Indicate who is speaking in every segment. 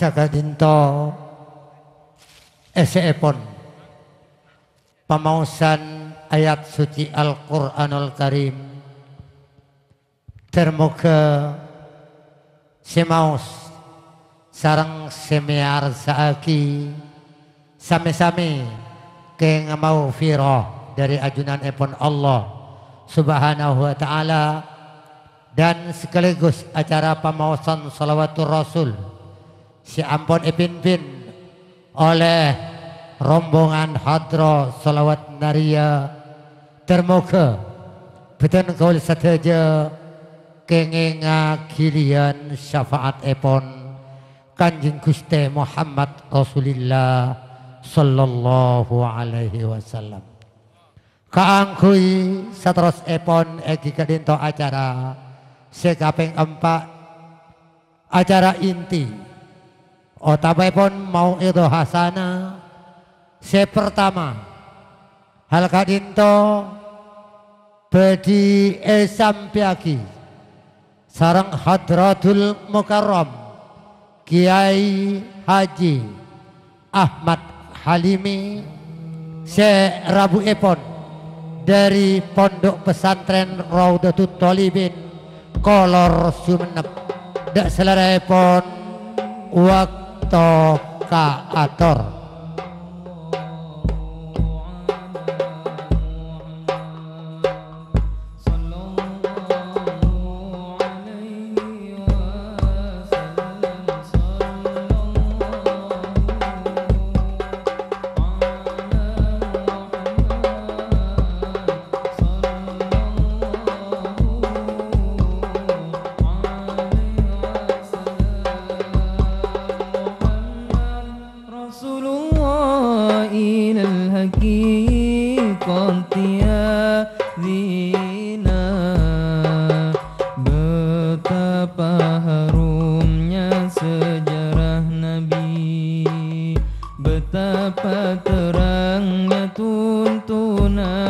Speaker 1: Sakadinto Eseepon pamausan ayat suci Al-Quranul Karim Termoga Semaus Sarang semiar saaki Same-same Keng mau firoh Dari ajunan epon Allah Subhanahu wa ta'ala Dan sekaligus acara pamausan salawatul Rasul si Ampon Ipin oleh rombongan hadro salawat naria termoga beten kaul sateja kenging kilian syafaat epon kanjeng Gusti Muhammad Rasulillah sallallahu alaihi wasallam kaangkui sateros epon egi kadinto acara sekaping empat acara inti Otabai pun mau itu hasana. Se pertama. Hal kadinto bedi esam piagi. Sarang hadratul mukarram. Kiai Haji Ahmad Halimi se Rabu Epon dari Pondok Pesantren Raudatul Tolibin Kolor Sumeneb dak selera Epon wak to kaator
Speaker 2: betapa terangnya tuntunan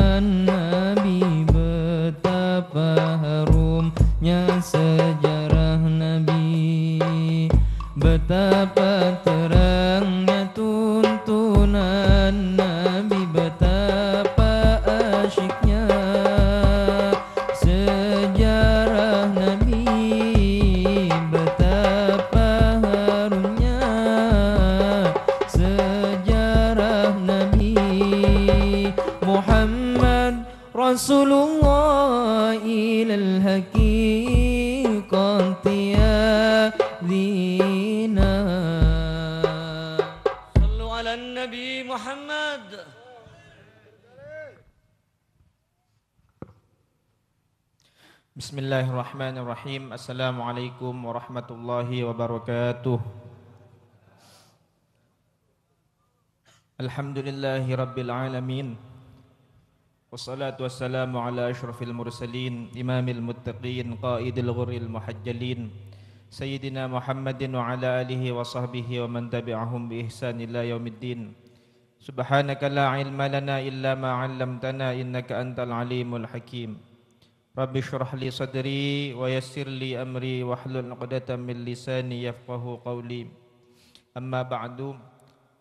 Speaker 3: Bismillahirrahmanirrahim Assalamualaikum warahmatullahi wabarakatuh Alhamdulillahi rabbil alamin Wassalatu wassalamu ala ashrafil mursalin Imamil muttaqin Qaidil ghurril muhajjalin Sayyidina Muhammadin wa ala alihi wa sahbihi Wa man tabi'ahum bi ihsan ila yaumiddin Subhanaka la ilma lana illa ma 'allamtana innaka antal alimul hakim Rabbi syrah li sadri wa yassir li amri wa hlul uqdatan min lisani yafqahu qawli Amma ba'du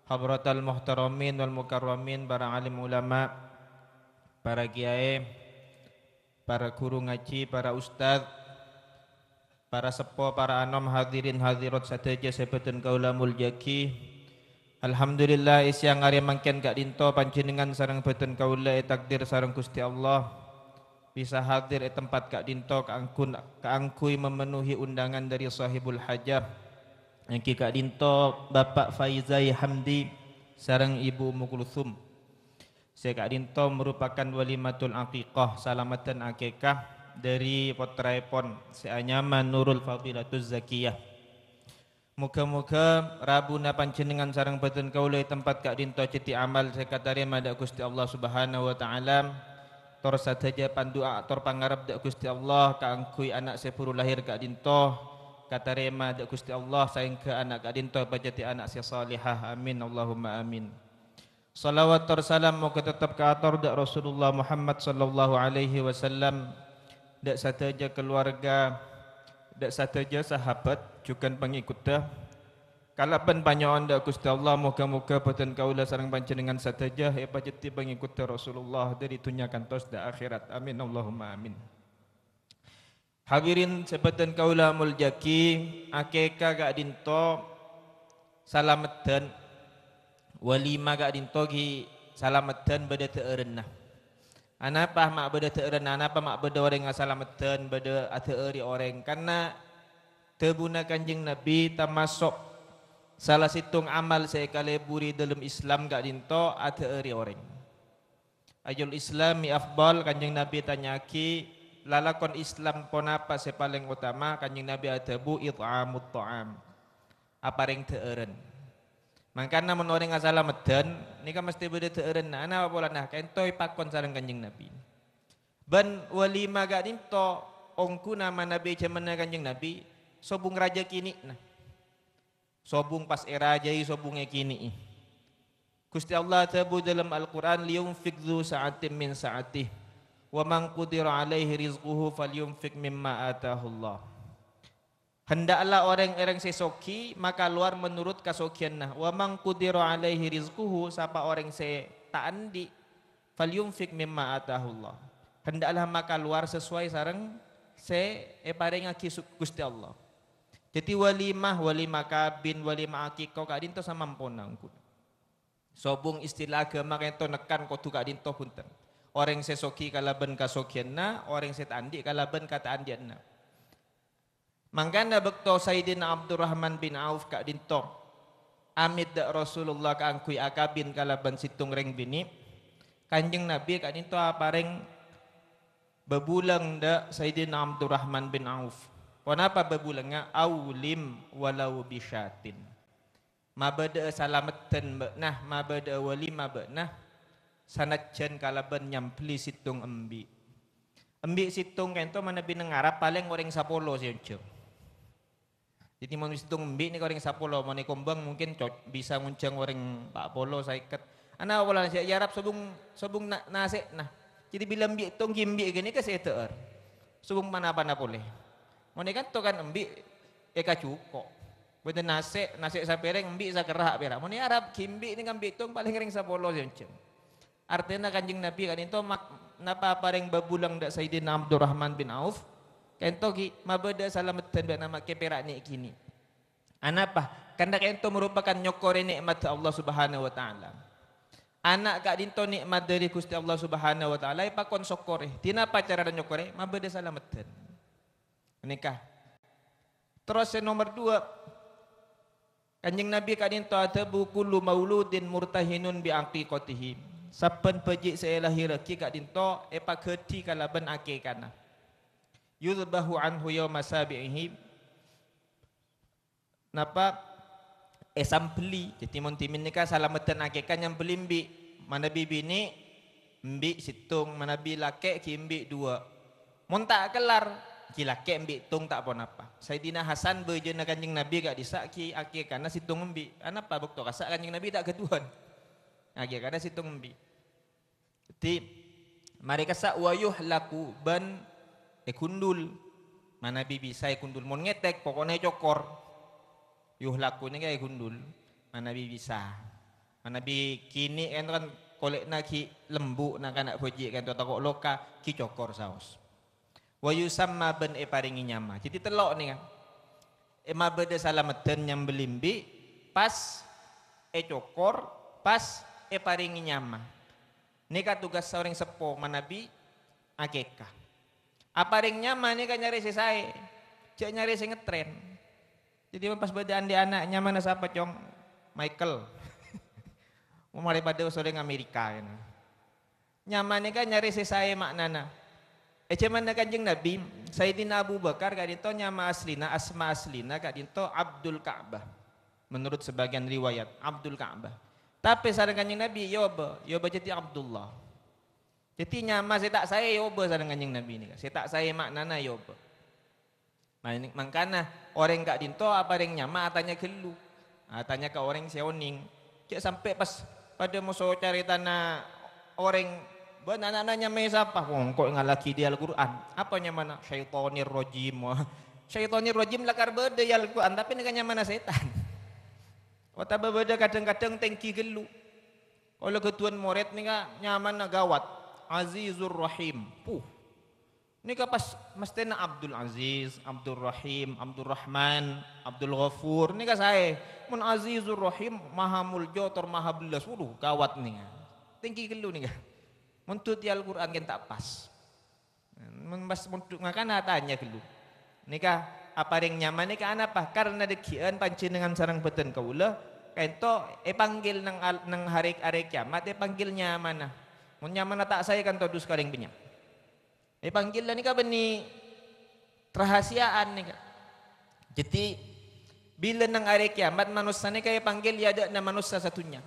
Speaker 3: Habratal muhtaramin wal mukarramin Para alim ulama Para kiai Para guru ngaji, para ustaz Para sepo, para anom hadirin hadirat Sataja sebetun kaulamul jaki Alhamdulillah siang hari mangken kak dinto panjenengan sarang beten kaula takdir sarang Gusti Allah bisa hadir di tempat Kak Dinto keangkun keangkui memenuhi undangan dari sahibul Hajar yang Kak Dinto Bapak Faizai Hamdi sarang Ibu Ummu Kulsum saya Kak Dinto merupakan walimatul aqiqah salamatan akikah dari Potraipon saya nyaman Nurul Fadilatuz Zakiyah Muka-muka Rabu na panjenengan sarang beten kaulai tempat Kak Dinto ceti amal sekatari madak Gusti Allah Subhanahu wa taala tor sadaja pandu aktor pangarep de Gusti Allah ka angkui anak sepuru lahir ka dinto kata rema de Gusti Allah saing ke anak ka dinto bajati anak si salihah amin Allahumma amin Salawat tor salam moga tetap ka aktor de Rasulullah Muhammad sallallahu alaihi wasallam de sadaja keluarga de sadaja sahabat jukan pengikut de Kalapan panyoan Anda, Gusti Allah moga-moga boten kaula sareng panjenengan satajah ya paciti pengikut Rasulullah dari dunia kantos da akhirat. Amin Allahumma amin. Hadirin sebatan Kaulah muljaki akeka gak dinto salameten walima gak dinto gi salameten beda teerenah. Anapa mak beda teerenah anapa mak beda orang salameten beda ateeri orang karena tebuna kanjeng Nabi termasuk salah situng amal saya kali dalam Islam gak dinto ada eri orang ajul Islam mi afdal kanjeng Nabi tanyaki lalakon Islam pon apa saya paling utama kanjeng Nabi ada bu it'amut ta'am apa ring teeren makanya mun orang asal meden nika mesti beda teeren nah apa pola nah, nah kentoi pakon sarang kanjeng Nabi Ben walima gak dinto ongku nama Nabi cemana kanjeng Nabi sobung raja kini nah Sobung pas era jai sobungnya kini. Gusti Allah tabu dalam Al-Quran liyumfik dhu sa'atim min sa'atih wa man qudira alaihi rizquhu falyumfik mimma atahu Allah. Hendaklah orang-orang sesoki maka luar menurut kasokiannya. Wa man qudira alaihi rizquhu sapa orang se taandi falyumfik mimma atahu Allah. Hendaklah maka luar sesuai sareng se epareng Gusti Allah. Jadi walimah, walimah kabin, walimah akikoh kak dinto sama mpona Sobung istilah agama kento nekan kodu kak dinto punten. Orang sesoki kalaban kasokianna, orang set andi kalaban kata andianna. Mangkana bekto Sayyidina Abdurrahman bin Auf kak dinto. Amid Rasulullah kangkui akabin kalaban situng reng bini. Kanjeng Nabi kak dinto apareng bebulang da Sayyidina Abdurrahman bin Auf Kenapa berbulengah? awlim walau bisyatin. Mabada salameten beknah, mabada wali mabeknah. Sanajan kalaban nyampli situng embi. Embi situng kento mana bineng Arab paling orang sapolo sih Jadi mau situng embi ni orang sapolo, mau kumbang mungkin cok, bisa nguncang orang pak polo saiket. Anak awal ya Arab sebung sebung na, nasik nah. Jadi bila embi tong gimbi gini ke seter. Sebung mana mana boleh. Mereka tuh kan embi eka cuko. Benda nasi nasi sapereng embi sakerah pira. Mone Arab kimbi ini kan bitung paling ring yang cem. Artinya kanjeng Nabi kan itu mak napa yang babulang dak Abdul rahman bin Auf. Kento ki mabeda salametan bana nama perak ni kini. Anapa? Karena kento merupakan nyokore nikmat Allah Subhanahu wa taala anak kak dinto nikmat dari Gusti Allah Subhanahu wa taala ipa kon sokore tina pacaran nyokore mabeda salametan menikah. Terus yang nomor dua, Kanjeng Nabi kadin buku kullu mauludin murtahinun bi aqiqatihi. Saben pejik saya lahir ki kadin to epa keti kalaban akikana. Yudbahu anhu yawma sabihi. Napa esam eh, peli jadi montimin nikah salamatan akikan yang belimbi mana bibi ni mbi situng mana bi laki ki dua. Montak kelar kilake embi tung tak apa Saya Sayyidina Hasan berjena kanjeng Nabi gak disaki akhir karena situng ambil. Anapa bukti rasa kanjeng Nabi tak ketuhan. Akhir karena situng embi. Jadi mari kasak wayuh laku ban eh kundul. Mana bibi saya kundul mon ngetek pokoknya cokor. Yuh laku ni kayak kundul. Mana bibi bisa. Mana bi kini kan, kan kolek nak ki kan lembu nak kanak fojik kan tu takok loka ki cokor saus wa yusamma ben e paringi nyama jadi telok nih kan e mabede salameten yang belimbi pas e cokor pas e paringi nyama nika tugas seorang sepo manabi akeka apa ring nyama nika nyari si e saya cek nyari si e ngetren jadi pas bedaan di anak nyaman siapa cong Michael mau pada sore Amerika kan. Nyamannya kan nyari si e saya maknana. Ece eh, mana kanjeng Nabi Sayyidina Abu Bakar kadinto nyama aslina asma aslina kadinto Abdul Ka'bah menurut sebagian riwayat Abdul Ka'bah tapi sarang kanjeng Nabi yoba ya yoba jadi Abdullah jadi nyama saya tak saya yoba sarang kanjeng Nabi ini saya tak saya maknana yoba nah, Mangkana orang kak dinto apa yang nyama Tanya kelu ah, tanya ke orang seoning cek sampai pas pada musuh cari tanah orang Banana-nanya may sapa kung ko nga dia di Al-Qur'an. Apa nya mana syaitonir rajim. Syaitonir rajim lakar beda ya Al-Qur'an tapi nya mana setan. Wata beda kadang-kadang tengki gelu. Kalau ketuan murid nih nyaman na gawat. Azizur Rahim. Puh. Ini pas mesti na Abdul Aziz, Abdul Rahim, Abdul Rahman, Abdul Ghafur. kak saya. Mun Azizur Rahim, Maha Muljo, Tor Maha Belas. Waduh, gawat nih. Tengki gelu nih Muntut di ya Al-Quran kan tak pas. Mas muntut makana ah, tanya dulu. Nikah apa yang nyaman nikah apa? Karena dekian panci dengan sarang beten kaula kento eh panggil nang nang hari hari kiamat eh panggilnya mana? Ah. Mun nyaman tak saya kan todu sekali binyak. Eh panggil lah nikah beni rahasiaan nikah. Jadi bila nang hari kiamat manusia nikah panggil ya ada manusia satunya.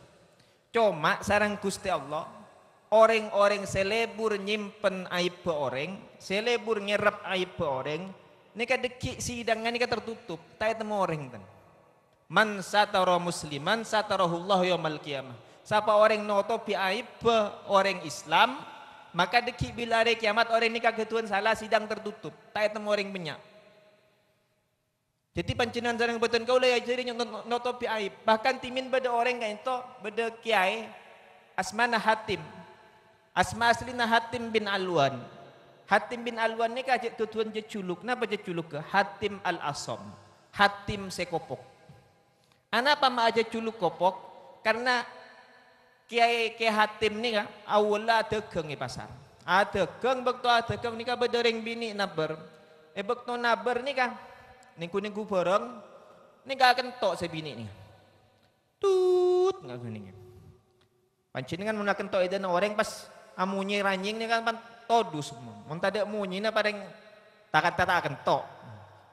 Speaker 3: Cuma sarang Gusti Allah orang-orang selebur nyimpen aib pe orang, selebur nyerap aib pe orang, nika deki sidangnya nika tertutup, tak temu orang ten. Man satara musliman satarahullahu yomal kiamah. Siapa orang notopi aib pe orang Islam, maka dekik bila hari kiamat orang nika ketuan salah sidang tertutup, tak temu orang banyak. Jadi pancenan sarang beton kau lah jadi notopi aib. Bahkan timin pada orang kain to, pada kiai, asmana hatim, Asma aslina Hatim bin Alwan. Hatim bin Alwan ni kajak tutuan je culuk. Napa je culuk ke? Hatim al-Asam. Hatim sekopok. Anak apa ma aja culuk kopok? Karena kiai kiai Hatim ni kan awalnya geng di pasar. Adegeng ah, ada ah, geng ni kan berdering bini naber. Eh bekto naber ni kan ningku ningku bareng ni kan kentok sebini ni. Tut nggak gini. Pancingan munakan tok edan orang pas amunyi ranjing ni kan pan todus, semua. Mun tade ada munyi na paling takat tata akan to.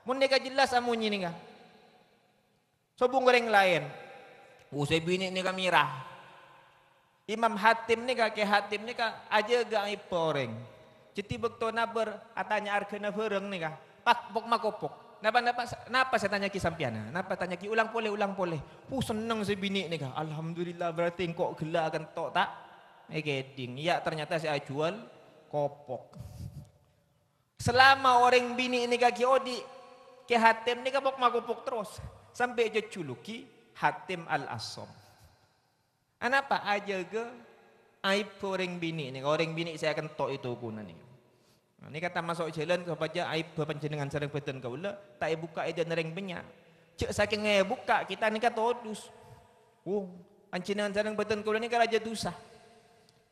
Speaker 3: Mun dia kan jelas amunyi ni kan. Sobung goreng lain. u oh, bini ni kan mirah. Imam Hatim ni kan, ke Hatim ni kak aja gak iporeng. Citi bekto naber atanya arkena bereng ni kak. Pak pok makopok. Napa napa napa saya tanya ki Napa tanya ki ulang boleh ulang boleh. pu oh, seneng si bini ni kak. Alhamdulillah berarti engkau gelak akan to tak? megeding. Ya ternyata saya jual kopok. Selama orang bini ini kaki odi, ke hatim ini kapok makopok terus. Sampai aja culuki hatim al asom. Kenapa aja ke aib orang bini ini? Orang bini saya akan to itu guna nih. Ini kata masuk jalan ke aja aib panjenengan sering kau lah, tak buka aja nereng banyak. Cek saking buka kita ni kata odus. Wong oh, panjenengan sering beten kaula ni kan aja dusah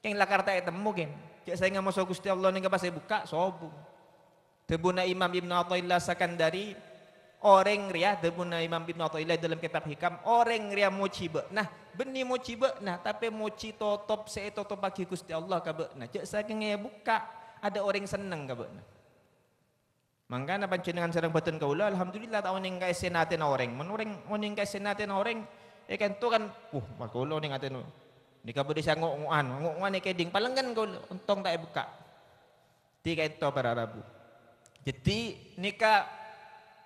Speaker 3: yang Lakarta temu gen cek saya nggak mau Gusti Allah ning pas saya buka sobu debuna Imam Ibn Ibnu Athaillah dari orang ria debuna Imam Ibn Athaillah dalam kitab hikam orang ria mucibe nah beni mucibe nah tapi muci totop saya totop bagi Gusti Allah kabe nah cek saya nggak buka ada orang seneng kabe nah Mangkana panjenengan sareng badan kaula alhamdulillah taun ning kaesenaten orang. Mun orang mun ning kaesenaten orang ikan ya tu kan uh makula ning aten Ni ka budi sangok nguan, nguan ni keding palenggan kau untung tak buka. Ti ka ento para rabu. Jadi nika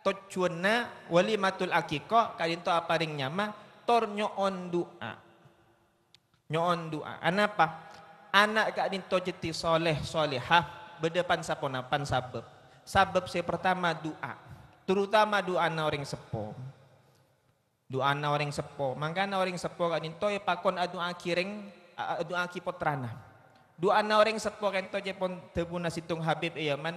Speaker 3: tujuanna walimatul akiko kadinto apa ring nyama tor nyoon doa. Nyoon doa. Anapa? Anak kadinto jeti soleh solehah berdepan saponapan sabab. Sabab si pertama doa. Terutama doa na orang sepong Doana orang sepo, mangkana orang sepo kanin toy ya pakon adu akiring adu aki potrana. Doana orang sepo kan toy pon tebuna situng Habib iya man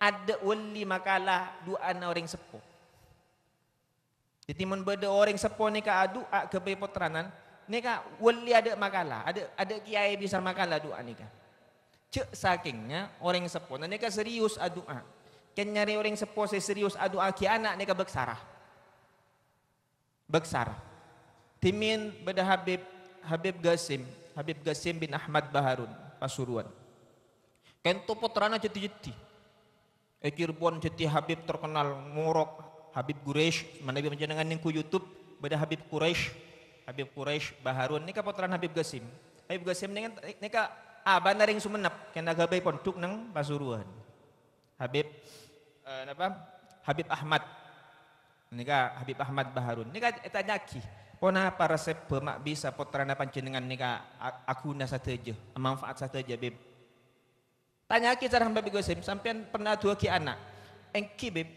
Speaker 3: ada wali makalah doana orang sepo. Jadi mun beda orang sepo ni ka adu ak kebe potranan, ni ka wali ada makalah, ada ada kiai bisa makalah doa ni ka. Cek sakingnya orang sepo, nah ni ka serius adu ak. Ken nyari orang sepo serius adu aki anak ni ka beksarah. Beksar. Timin beda Habib Habib Gasim, Habib Gasim bin Ahmad Baharun, Pasuruan. Kento putrana jeti-jeti. Eki ribuan jeti Habib terkenal morok, Habib Guresh, mana macam dengan ningku YouTube beda Habib Quraisy, Habib Quraisy Baharun nika putrana Habib Gasim. Habib Gasim dengan nika aban naring Sumenep, kena gabai pondok neng Pasuruan. Habib eh, apa? Habib Ahmad Nega Habib Ahmad Baharun Nega eta eh, nyaki pona para resep pemak bisa potrana panjenengan aku akuna sateja manfaat aja beb tanya ki cara Habib begosim sampean pernah tua ki anak engki beb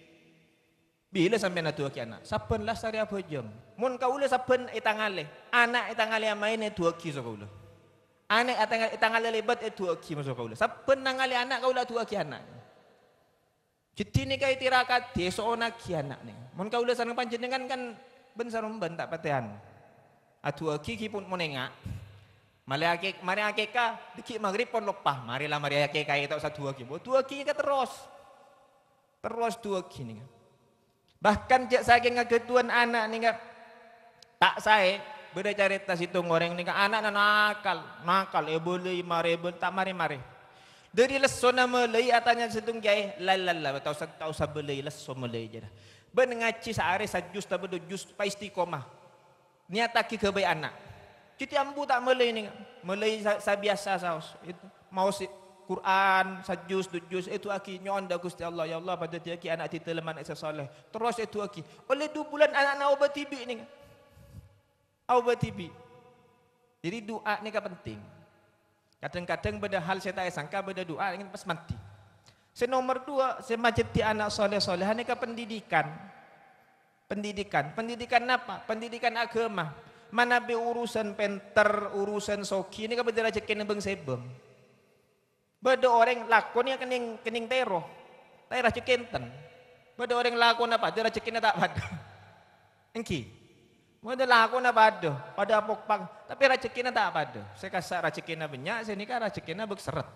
Speaker 3: bila sampean tua ki anak saben lah sari abojong mun kaula saben etangale anak etangale main dua ki sakula anak etangale etangale lebat eh, dua ki kau kaula saben nangale anak kaula tua ki anak jadi nika tirakat desa ona ki anak nih Mun kaula sareng panjenengan kan ben sareng ben tak patehan. Aduh aki pun menengak. Mari akik, mari akika, dikik maghrib pon lepah. lah mari akika kita usah dua ki. Dua ki terus. Terus dua ki Bahkan jak saya ngagetuan anak nih tak saya beda cerita situ goreng nih anak nakal nakal ya boleh mari tak mari mari dari lesona melei atanya situng kiai lalala tak usah beli leso melei jadi Benengaci sehari sejus tak betul, jus pasti koma. Niataki kebaik anak. Cuti ambu tak melayu ni. Melayu saya biasa saus. Mau si Quran sejus tujus itu aki nyon dah gusti Allah ya Allah pada dia aki anak tita leman esa soleh. Terus itu aki. Oleh dua bulan anak nak obat tibi ni. Obat tibi. Jadi doa ni kan penting. Kadang-kadang benda hal saya tak sangka benda doa ingin pas mati. nomor dua, semajeti anak soleh-soleh, hanya pendidikan. Pendidikan. Pendidikan apa? Pendidikan agama. Mana be urusan penter, urusan soki, ini kan beda kena beng sebeng. Beda orang lakon yang kening kening teroh. Tapi raja kenten. Beda orang lakon apa? Dia raja kena tak pada. Engki. Beda lakon apa ada? Pada apok pang. Tapi raja kena tak pada. Saya kasar raja kena banyak, saya nikah raja kena berseret.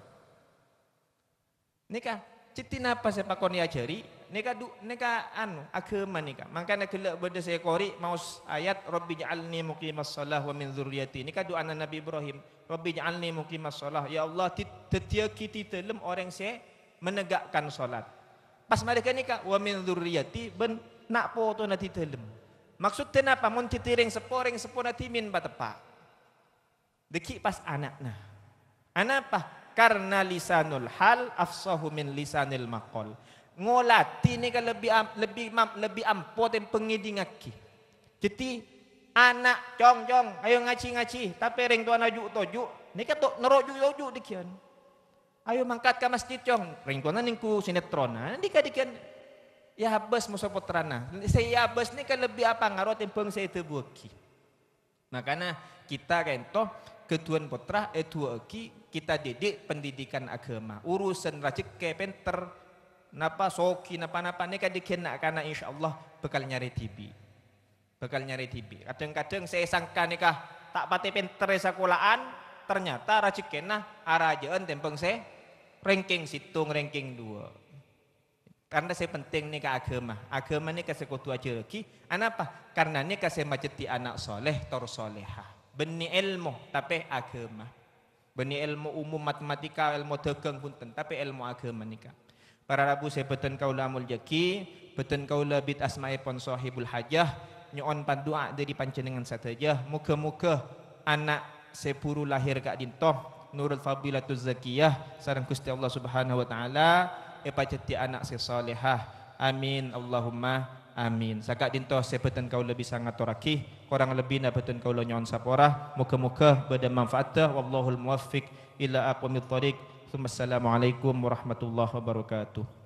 Speaker 3: Nika citi napa saya pakoni ajari Nika du nika anu agama nika makanya gelak benda saya kori mau ayat Rabbi ja'alni muqimas salah wa min dzurriyyati nika doa Nabi Ibrahim Rabbi ja'alni muqimas salah ya Allah tetia kiti telem orang saya menegakkan salat pas mereka nika wa min dzurriyyati ben nak po nanti nati telem maksudnya napa mun titiring seporing sepona timin batepa deki pas anak nah anak apa karena lisanul hal afsahu min lisanil maqal ngolati ni kan lebih lebih lebih ampo tem pengidingaki jadi anak cong cong ayo ngaci ngaci tapi ring tuan aju toju ni kan tok neroju yoju dikian ayo mangkat ke masjid cong ring tuan ningku sinetron kan dikian ya habes musa potrana saya ya habis ni kan lebih apa ngaro tem peng saya tebuki makanya kita kan toh ketuan potra eh ki kita didik pendidikan agama urusan rajeke penter napa soki napa napa nih kan dikenak karena insya Allah bekal nyari tibi bekal nyari tibi kadang-kadang saya sangka nikah tak pati penter sekolahan ternyata rajeke kena arajaan tempeng saya ranking situng ranking dua karena saya penting nih ke agama agama nih kasih kutu aja lagi apa karena nih kasih majeti anak soleh tor solehah benih ilmu tapi agama Beni ilmu umum matematika, ilmu degeng pun ten, tapi ilmu agama nikah. Para rabu saya beten kaula muljaki, beten kaula bit asmae pon sahibul hajah, nyon pan doa dari pancenengan saja, Muka-muka anak sepuru lahir kat dintoh, nurul fabilatul zakiyah, sarang kusti Allah subhanahu wa ta'ala, epa anak saya Amin. Allahumma. Amin. Sagat dinto sepeten kau lebih sangat toraki. Korang lebih na peten kau lonyon sapora. Muka-muka beda manfaat. Wallahul muwaffiq ila aqwamit tariq. Assalamualaikum warahmatullahi wabarakatuh.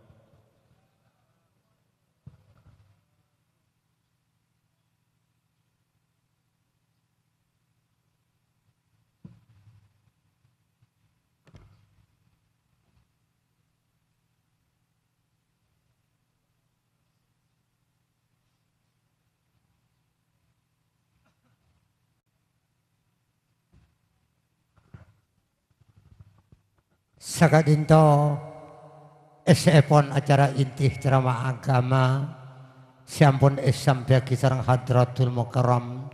Speaker 1: sakadinto esepon acara inti ceramah agama siampun es sampai sarang hadratul mukarram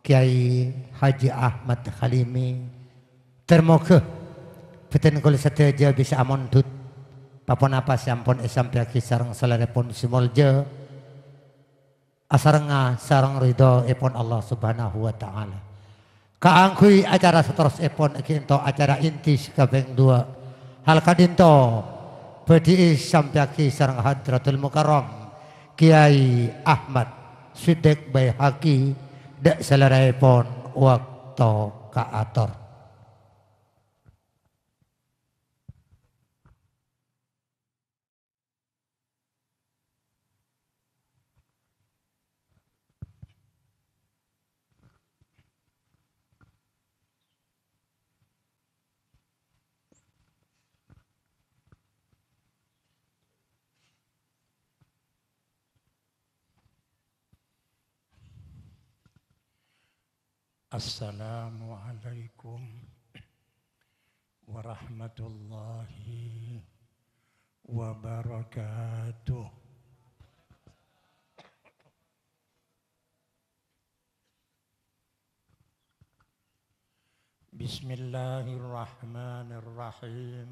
Speaker 1: Kiai Haji Ahmad Halimi termoga beten kul sateja bisa amon dut papon apa siampun es sampai kisarang salarepon simolje asaranga sarang ridho epon Allah subhanahu wa ta'ala kaangkui acara seterus epon kinto acara inti kabeng dua Halkadinto Bedi sampai sarang hadratul mukarram Kiai Ahmad Sidik dak selerai selerepon waktu kaator
Speaker 4: السلام عليكم ورحمة الله وبركاته بسم الله الرحمن الرحيم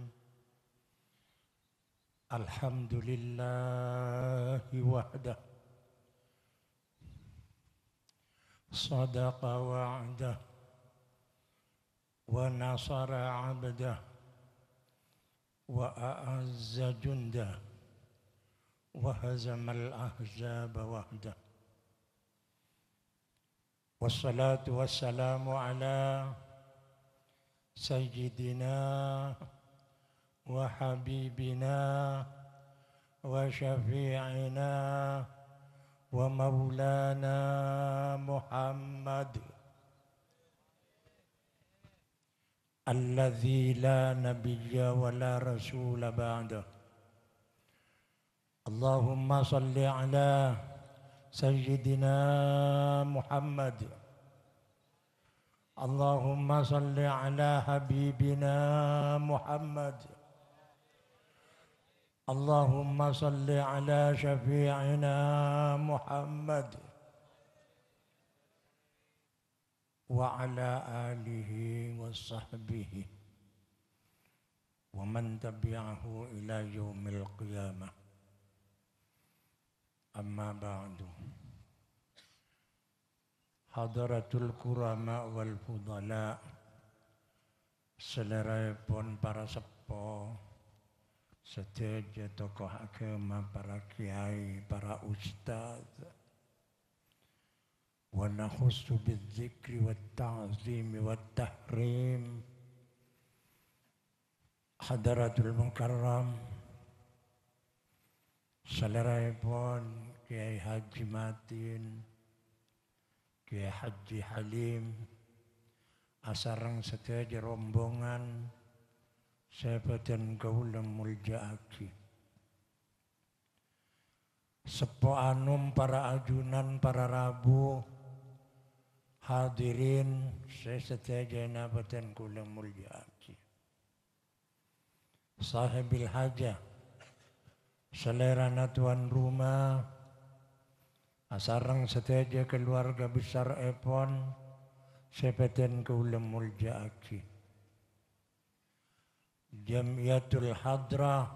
Speaker 4: الحمد لله وحده صدق وعده ونصر عبده وأعز جنده وهزم الأحزاب وحده والصلاة والسلام على سيدنا وحبيبنا وشفيعنا ومولانا محمد الذي لا نبي ولا رسول بعده اللهم صل على سيدنا محمد اللهم صل على حبيبنا محمد اللهم صل على شفيعنا محمد وعلى آله وصحبه ومن تبعه إلى يوم القيامة أما بعد حضرة الكرماء والفضلاء سلربون para sejajar tokoh agama, para kiai, para ustadz. ونخص بالذكر والتعظيم والتحريم حضرة المكرم Salerahipon, Kiai Haji Matin, Kiai Haji Halim, asarang sedaya rombongan, sebatan gaulam muljaaki. Sepo anum para ajunan para rabu hadirin sesetajana batan kulam muljaaki. Sahibil haja selera natuan tuan rumah asarang seteja keluarga besar Epon sepeten keulam mulja aki. Jamiatul Hadrah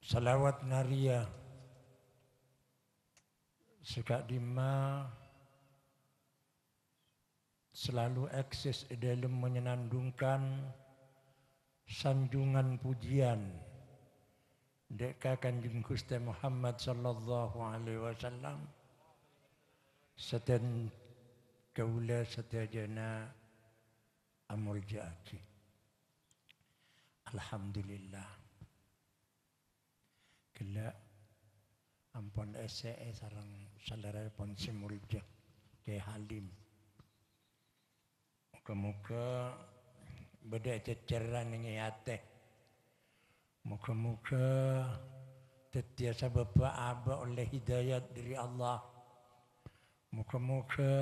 Speaker 4: Salawat Naria Sekak Dima selalu eksis dalam menyenandungkan sanjungan pujian deka kanjeng Gusti Muhammad sallallahu alaihi wasallam seten kaula setajana amul jati Alhamdulillah. Gila ampun SCE eh, sarang saudara pon simulja ke Halim. Muka-muka beda ceceran ini ate. Muka-muka tetiasa bapak aba oleh hidayat dari Allah. Muka-muka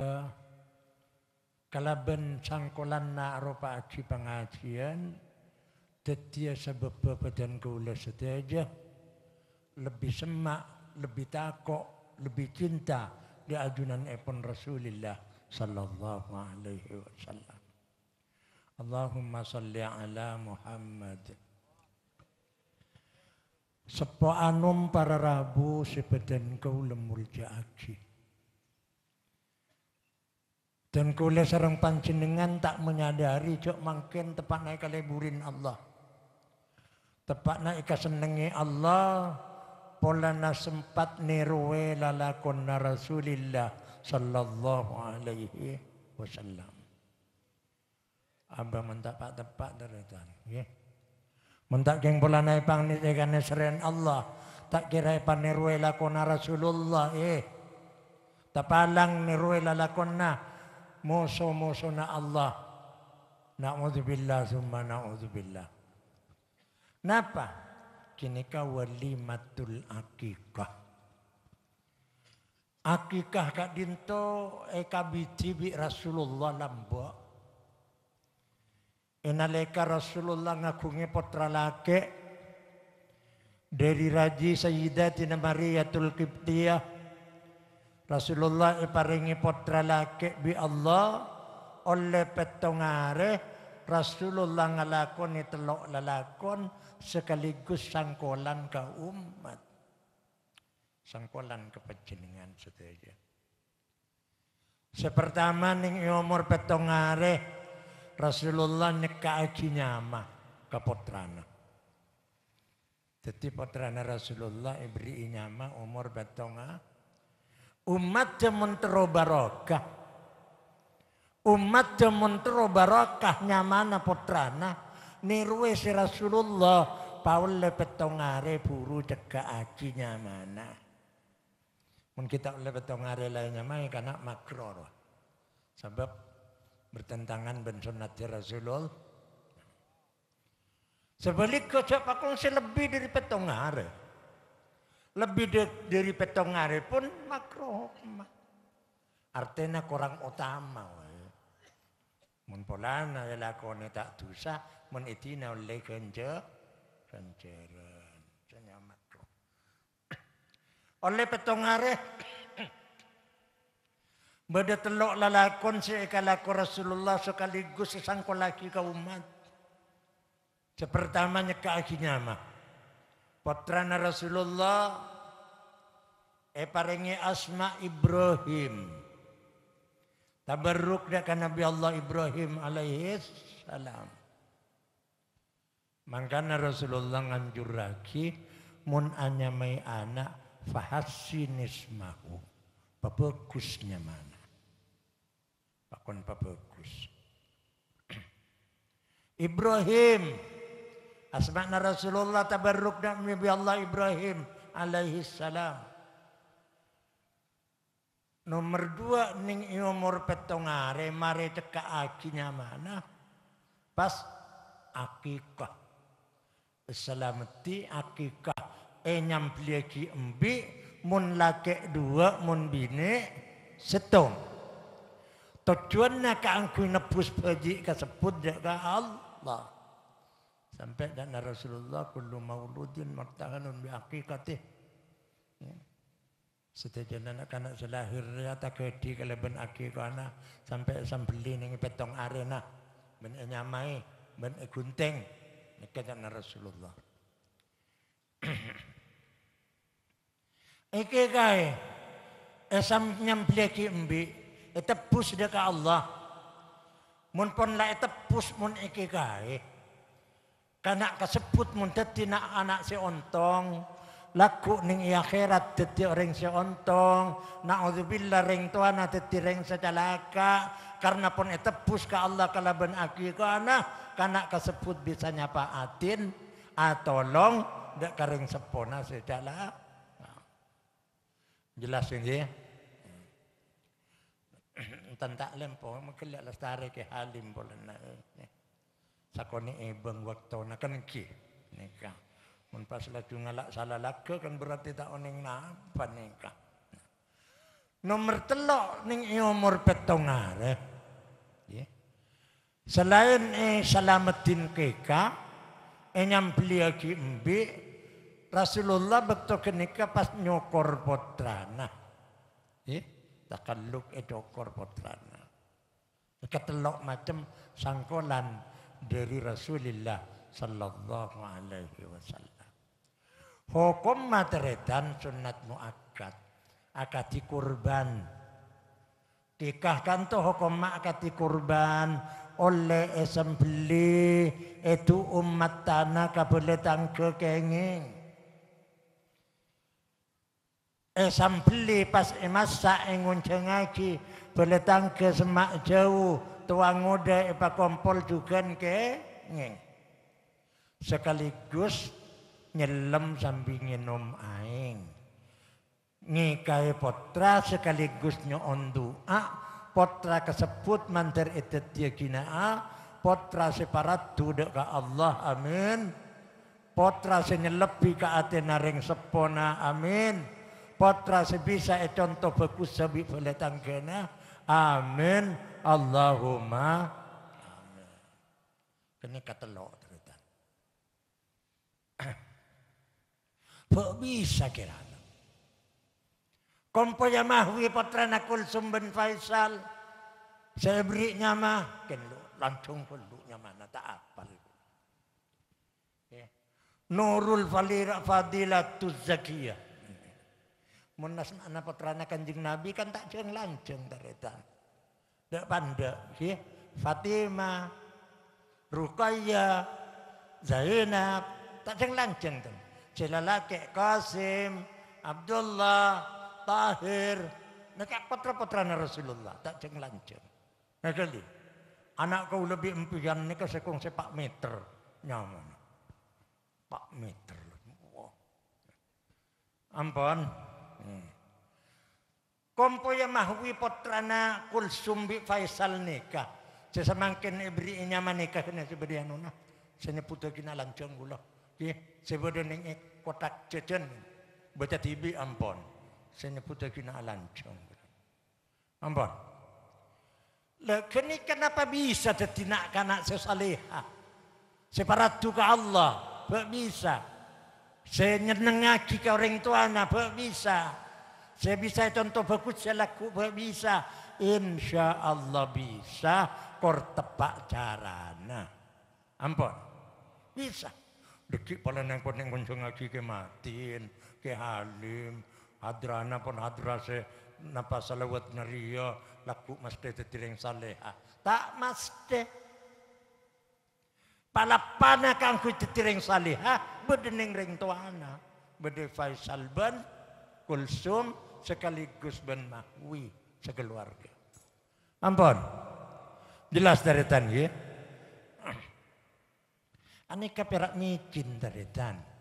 Speaker 4: kalaban sangkolan na aropa aji pengajian Tetia sebab badan kula sedaja lebih semak, lebih takok, lebih cinta di ajunan epon Rasulullah sallallahu alaihi wasallam. Allahumma salli ala Muhammad. Sepo anum para rabu sebadan kau lemul jaaji. Dan kula sarang pancenengan tak menyadari cok mungkin tepat naik kaleburin Allah. Tepakna ika senengi Allah pola na sempat niruwe lalakonna Rasulillah sallallahu alaihi wasallam. Abang mentak pak tepak daratan, Yeah. Mentak geng polana ipang ni tegane seren Allah. Tak kira ipang niruwe lakona Rasulullah. Eh. Ya. Tapalang niruwe lalakonna. Musuh-musuh na Allah. Na'udzubillah summa na'udzubillah. Napa? Kinika walimatul akikah. Akikah kak dinto eka biji bi Rasulullah lambok. Enaleka Rasulullah ngakungi potra lake. Dari raji Sayyidatina Mariyatul Kiptiyah. Rasulullah iparingi potra laki bi Allah oleh petongare Rasulullah ngalakoni telok lalakon sekaligus sangkolan ke umat. Sangkolan ke penjenengan sedaya. Sepertama ning umur petong Rasulullah nyekaki nyama ke putrana. Jadi putrana Rasulullah ibri nyama umur petong Umat cemun barokah. Umat cemun barokah nyamana putrana niruwe si Rasulullah Paul petongare buru cegak aji nyamana. Mun kita petongare lain nyamana karena makror. Sebab bertentangan ben sunat Rasulullah. Sebalik kocok pakung lebih dari petongare. Lebih de, dari petongare pun makrohma. Artinya kurang utama. Mun pola nalakoni tak dosa mun itina le kanje kanjeran senyamat tu oleh petong are Bada telok lalakon si ikalaku Rasulullah sekaligus sesangku laki ke umat. Sepertamanya ke akhirnya mah. Potrana Rasulullah eparengi asma Ibrahim. Tabarruk dia kan Nabi Allah Ibrahim alaihi salam. Makanya Rasulullah nganjur lagi mun anyamai anak fahasinismahu. Pabagusnya mana? Pakon pabagus. Ibrahim. Asma'na Rasulullah tabarruk Nabi Allah Ibrahim alaihi salam. Nomor dua ning umur petongare mare teka akinya mana? Pas akikah Selameti akikah enyam bliegi embi mun lake dua mun bini setong Tujuannya keangku nebus baji kesebut ya ke Allah. Sampai dan Rasulullah kullu mauludin martahanun bi akikatih. Ya. anak-anak selahir ya, tak kedi ben akikana sampai sambeli nengi petong arena ben e nyamai ben e gunting. Hadatsana Rasulullah. Iki kae esam nyampleki embi etebus deka Allah. Mun pon la etebus mun iki kae. Kana kasebut mun dadi anak si ontong laku ning akhirat dadi orang seontong naudzubillah ring tuana dadi ring secalaka karena pun etebus ka Allah kalaban aki kana karena kesebut bisa nyapa atin atau Long ndak kering sepona sedalah nah. jelas ini tentak hmm. lempo mungkin lestari ke halim boleh sakoni ebeng waktu nak kenki nikah mun pas laju ngalak salah laga kan berarti tak oning napa nikah nah. nomor telok ning umur petong arep Selain eh Salamuddin keka, enyam eh, beli lagi embi, Rasulullah betul kenika pas nyokor potrana. Eh, takalluk edokor eh, potrana. Ketelok macam sangkolan dari Rasulullah sallallahu alaihi wasallam. Hukum materetan sunat muakkad. Akati kurban. dikahkan tuh hukum akati kurban oleh esembeli itu umat tanah kabele tangke kenging esembeli eh, pas sak engun cengaki bele tangke semak jauh tuang muda epa kompol juga kenging sekaligus nyelam sambil nginum aing ngikai potra sekaligus nyoon a potra kesebut mandir dia kinaa, potra separat duduk ke Allah amin potra senyelebi ke ati naring sepona amin potra sebisa e contoh bagus sabi boleh tanggena amin Allahumma amin kena kata lo ternyata bisa kira Kumpulya mahwi potrana Kulsum bin Faisal. Saya beri nyama. Kan langsung perlu nyama. Nah, tak apal. Ya. Nurul falira fadilatuz zakiyah. Munas mana potrana kanjeng Nabi kan tak jeng langsung terita. Tak pandek. Ya. Rukaya, Ruqayyah. Zainab. Tak jeng lanjeng. Celalake Kasim, Abdullah tahir. Nek petra-petra Rasulullah tak jeng lancar, Nek nah, gitu. anak kau lebih empian nika sekung sepak meter nyaman. Pak meter. Wow. Ampun. Hmm. Kompo ya mahwi potrana kulsum faisal nikah. Sesemangkin ibri nyaman nikah kena sebedi anuna. Saya putra kina lancang gula. Saya sebedi nengik kotak cecen. Baca tibi ampun. Se ne putekin alancion. Ampun. Lah kini kenapa bisa detinak kanak sesaleha? Separat ke Allah, bak bisa. Saya nyenengaki kau ke orang tua anak, bisa. Saya bisa contoh bagus saya laku, bak bisa. Insya Allah bisa, kor tepak carana. Ampun. Bisa. Dekik pala nang koneng konjong ngaji ke Matin, ke Halim, hadrah na pun hadrah se napasalawat na riyo ya, laku maste titiring saleha. Ah, tak maste. Palapana kang ku titiring saleha ah, bedening ring tuana. Bede Faisal ban Kulsum sekaligus ben Mahwi sekeluarga. Ampun. Jelas dari tan ya. Aneka perak micin dari tan.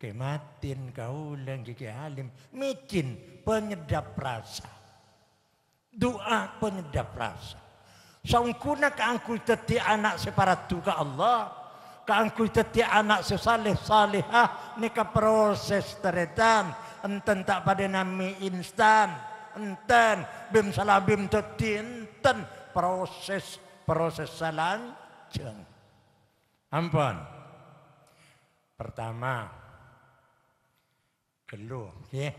Speaker 4: Kematin kaulan gigi alim Micin penyedap rasa. Doa penyedap rasa. Sangkuna keangkul teti anak separatu ke Allah. Keangkul teti anak sesalih salihah. Nika proses teretan. Enten tak pada nami instan. Enten. Bim salabim teti enten. Proses proses salanjeng. Ampun. Pertama, keluh nggih.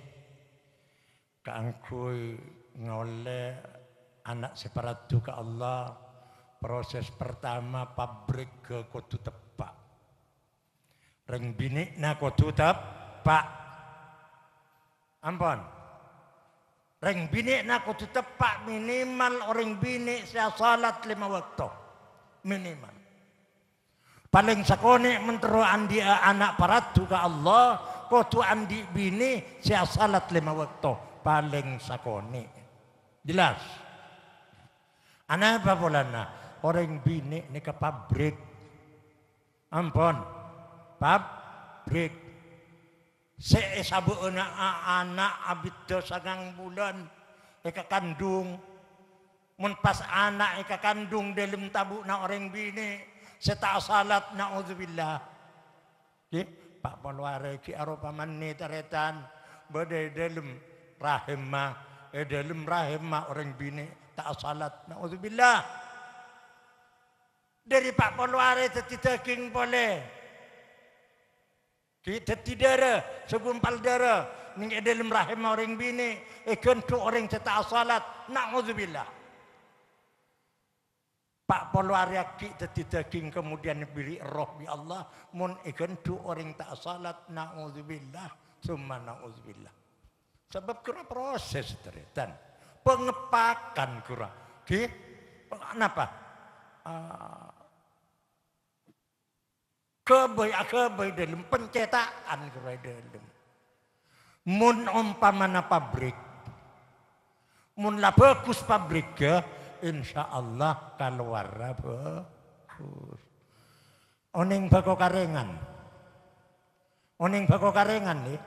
Speaker 4: Kaangkui ngoleh anak separat ke Allah proses pertama pabrik ke kutu tepak. Reng na kutu tepak. Ampun. Reng na kutu tepak minimal orang binik saya salat lima waktu. Minimal. Paling sakone menteru andia anak paratu ke Allah kotu amdi bini siya salat lima waktu paling sakoni jelas anak apa pula na orang bini ni ke pabrik ampun pabrik seisabu anak anak abid gang bulan eka kandung mun pas anak eka kandung dalam tabu na orang bini seta salat na uzubillah okay? Pak Ponwara iki arupa meni teretan bade dalam rahim ma eh, dalam rahim ma orang bini tak salat naudzubillah dari Pak Ponwara eh, dadi daging boleh di dadi darah segumpal darah ning dalam rahim orang bini ikun tu orang tak salat naudzubillah Pak Polwaryadi jadi daging kemudian bili roh bi ya Allah mun egen du orang tak salat naudzubillah summa naudzubillah. Sebab kira proses dan pengepakan kira di kenapa? Uh, kebay kebay dalam pencetakan kira dalam. Mun umpamana pabrik mun lah bagus pabrik ya insya Allah keluarnya bagus. Oning bako karengan. Oning bako karengan nih.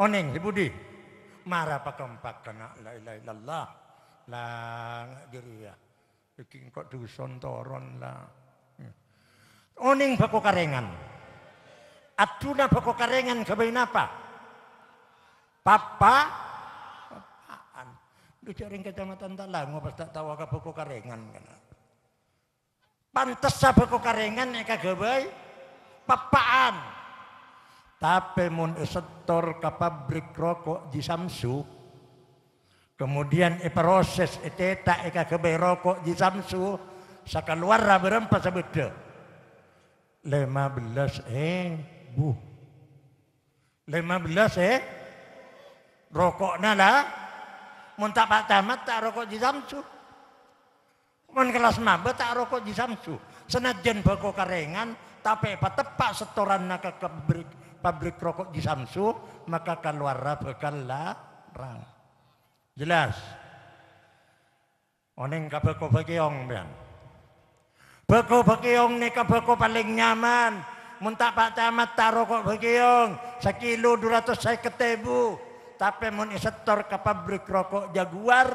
Speaker 4: Oning si Budi. Mara pakempak kena la ilaha illallah. La diri ya. bikin kok dusun toron lah. Oning bako karengan. atuna bako karengan kebain Papa Lu jaring kecamatan tak langu pas tak tahu apa buku karengan kana. Pantes buku karengan nek gawe Papaan. Tapi mun setor ke pabrik rokok di Samsu, kemudian e proses e teta e gawe rokok di Samsu, sakaluar berempat sebeda. 15 eh bu. 15 eh rokoknya lah Muntah Pak Camat tak rokok di Samsu. Mun kelas mabet tak rokok di Samsu. Senajan bako karengan tapi patepak setoran naka ke pabrik, pabrik rokok di Samsu maka keluar bakal larang. Jelas. Oneng kabeko bagiong ben. Beko bagiong ni kabeko paling nyaman. Muntak Pak Camat tak rokok bagiong. Sekilo dua saya ketebu. Tapi mau setor ke pabrik rokok Jaguar.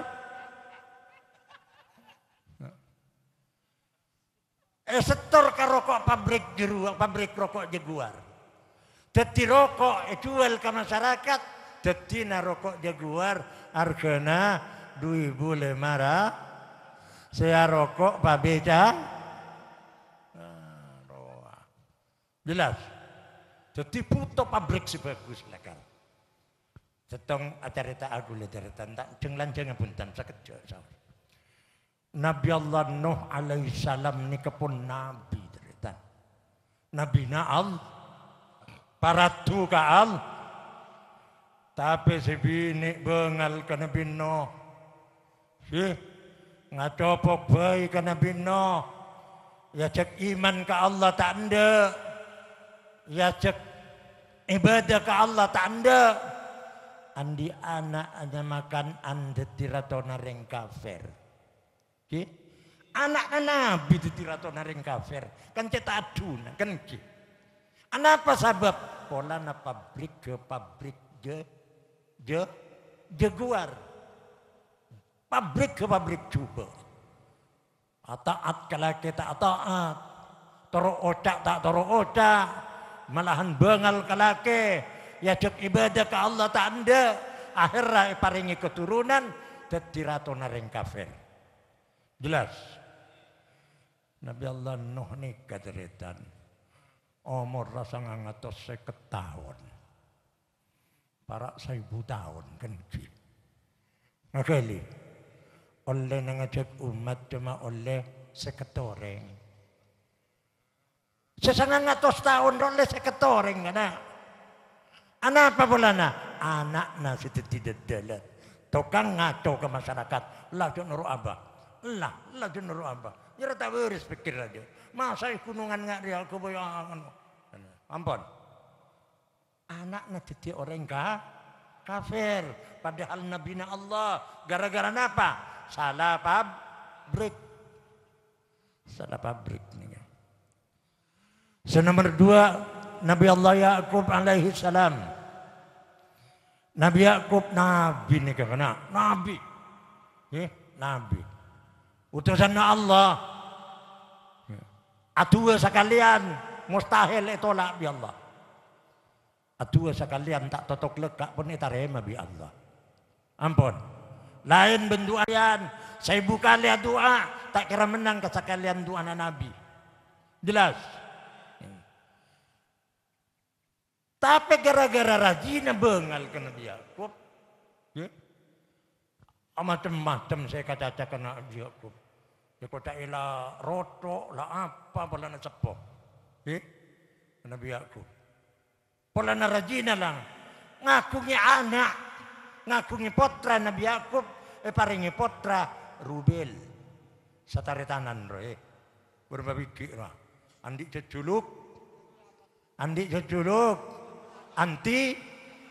Speaker 4: Eh setor ke rokok pabrik di pabrik rokok Jaguar. Teti rokok e jual ke masyarakat. Teti rokok Jaguar hargana 2500. Saya rokok Pak Beca. Ah, Jelas. Jadi puto pabrik si bagus lagi. Setong acarita agule deretan tak jeng lanjang punten sakit jauh. Nabi Allah Nuh alaihi salam ni kepun nabi deretan. Nabi Naal para tu kaal tapi si bini bengal ke Nabi Nuh. Si ngadopok bayi ke Nabi Nuh. Ya cek iman ke Allah tak anda. Ya cek ibadah ke Allah tak anda andi anak anda makan anda tiratona ring kafir. Ki? Anak kan nabi itu tiratona kafir. Kan kita aduna kan ki. Anak apa sabab? Pola na pabrik ke pabrik je je jaguar. Pabrik ke pabrik coba. Ataat kala kita ataat. Toro otak tak toro otak. Malahan bengal kalake Ya yaduk ibadah ke Allah tanda akhirnya paringi keturunan dadi ratona ring kafir jelas Nabi Allah Nuh nikah ceritan umur rasa ngangatos seket tahun para seibu tahun kan ngakeli gitu. oleh nangajak umat cuma oleh seketoreng sesangat ngatos tahun oleh seketoreng kan Anak apa nak Anak nasi tidak dalam. Tukang ngaco ke masyarakat. Lah nuru abah. Lah, lah nuru abah. Nyerah tak beres pikir aja. Masa kunungan nggak real kebayaan. Ah, ah, ah. Ampun. Anak jadi orang kah? kafir. Padahal Nabi Allah. Gara-gara apa? Salah pabrik. Salah pabrik nih. So, nomor dua, Nabi Allah Yakub alaihi salam Nabi Yakub nabi nih kena nabi. Eh, nabi. Utusan Allah. Ya. Atua sekalian mustahil itolak bi Allah. Atua sekalian tak totok lekak pun itarema bi Allah. Ampun. Lain bentuan saya buka lihat doa tak kira menang kesakalian doa Nabi. Jelas. Tapi gara-gara rajin bengal kena Yakub. Ya. Macam-macam saya kata-kata kena Yakub. Ya kota ila roto lah apa pula nak sepo. Ya. dia Yakub. Pula na rajina lang. Ngakungi anak. Ngakungi potra Nabi Yakub. Eh paringi potra Rubel. Sataritanan roh eh. Berbabikik lah. Andik jejuluk. Andik jejuluk anti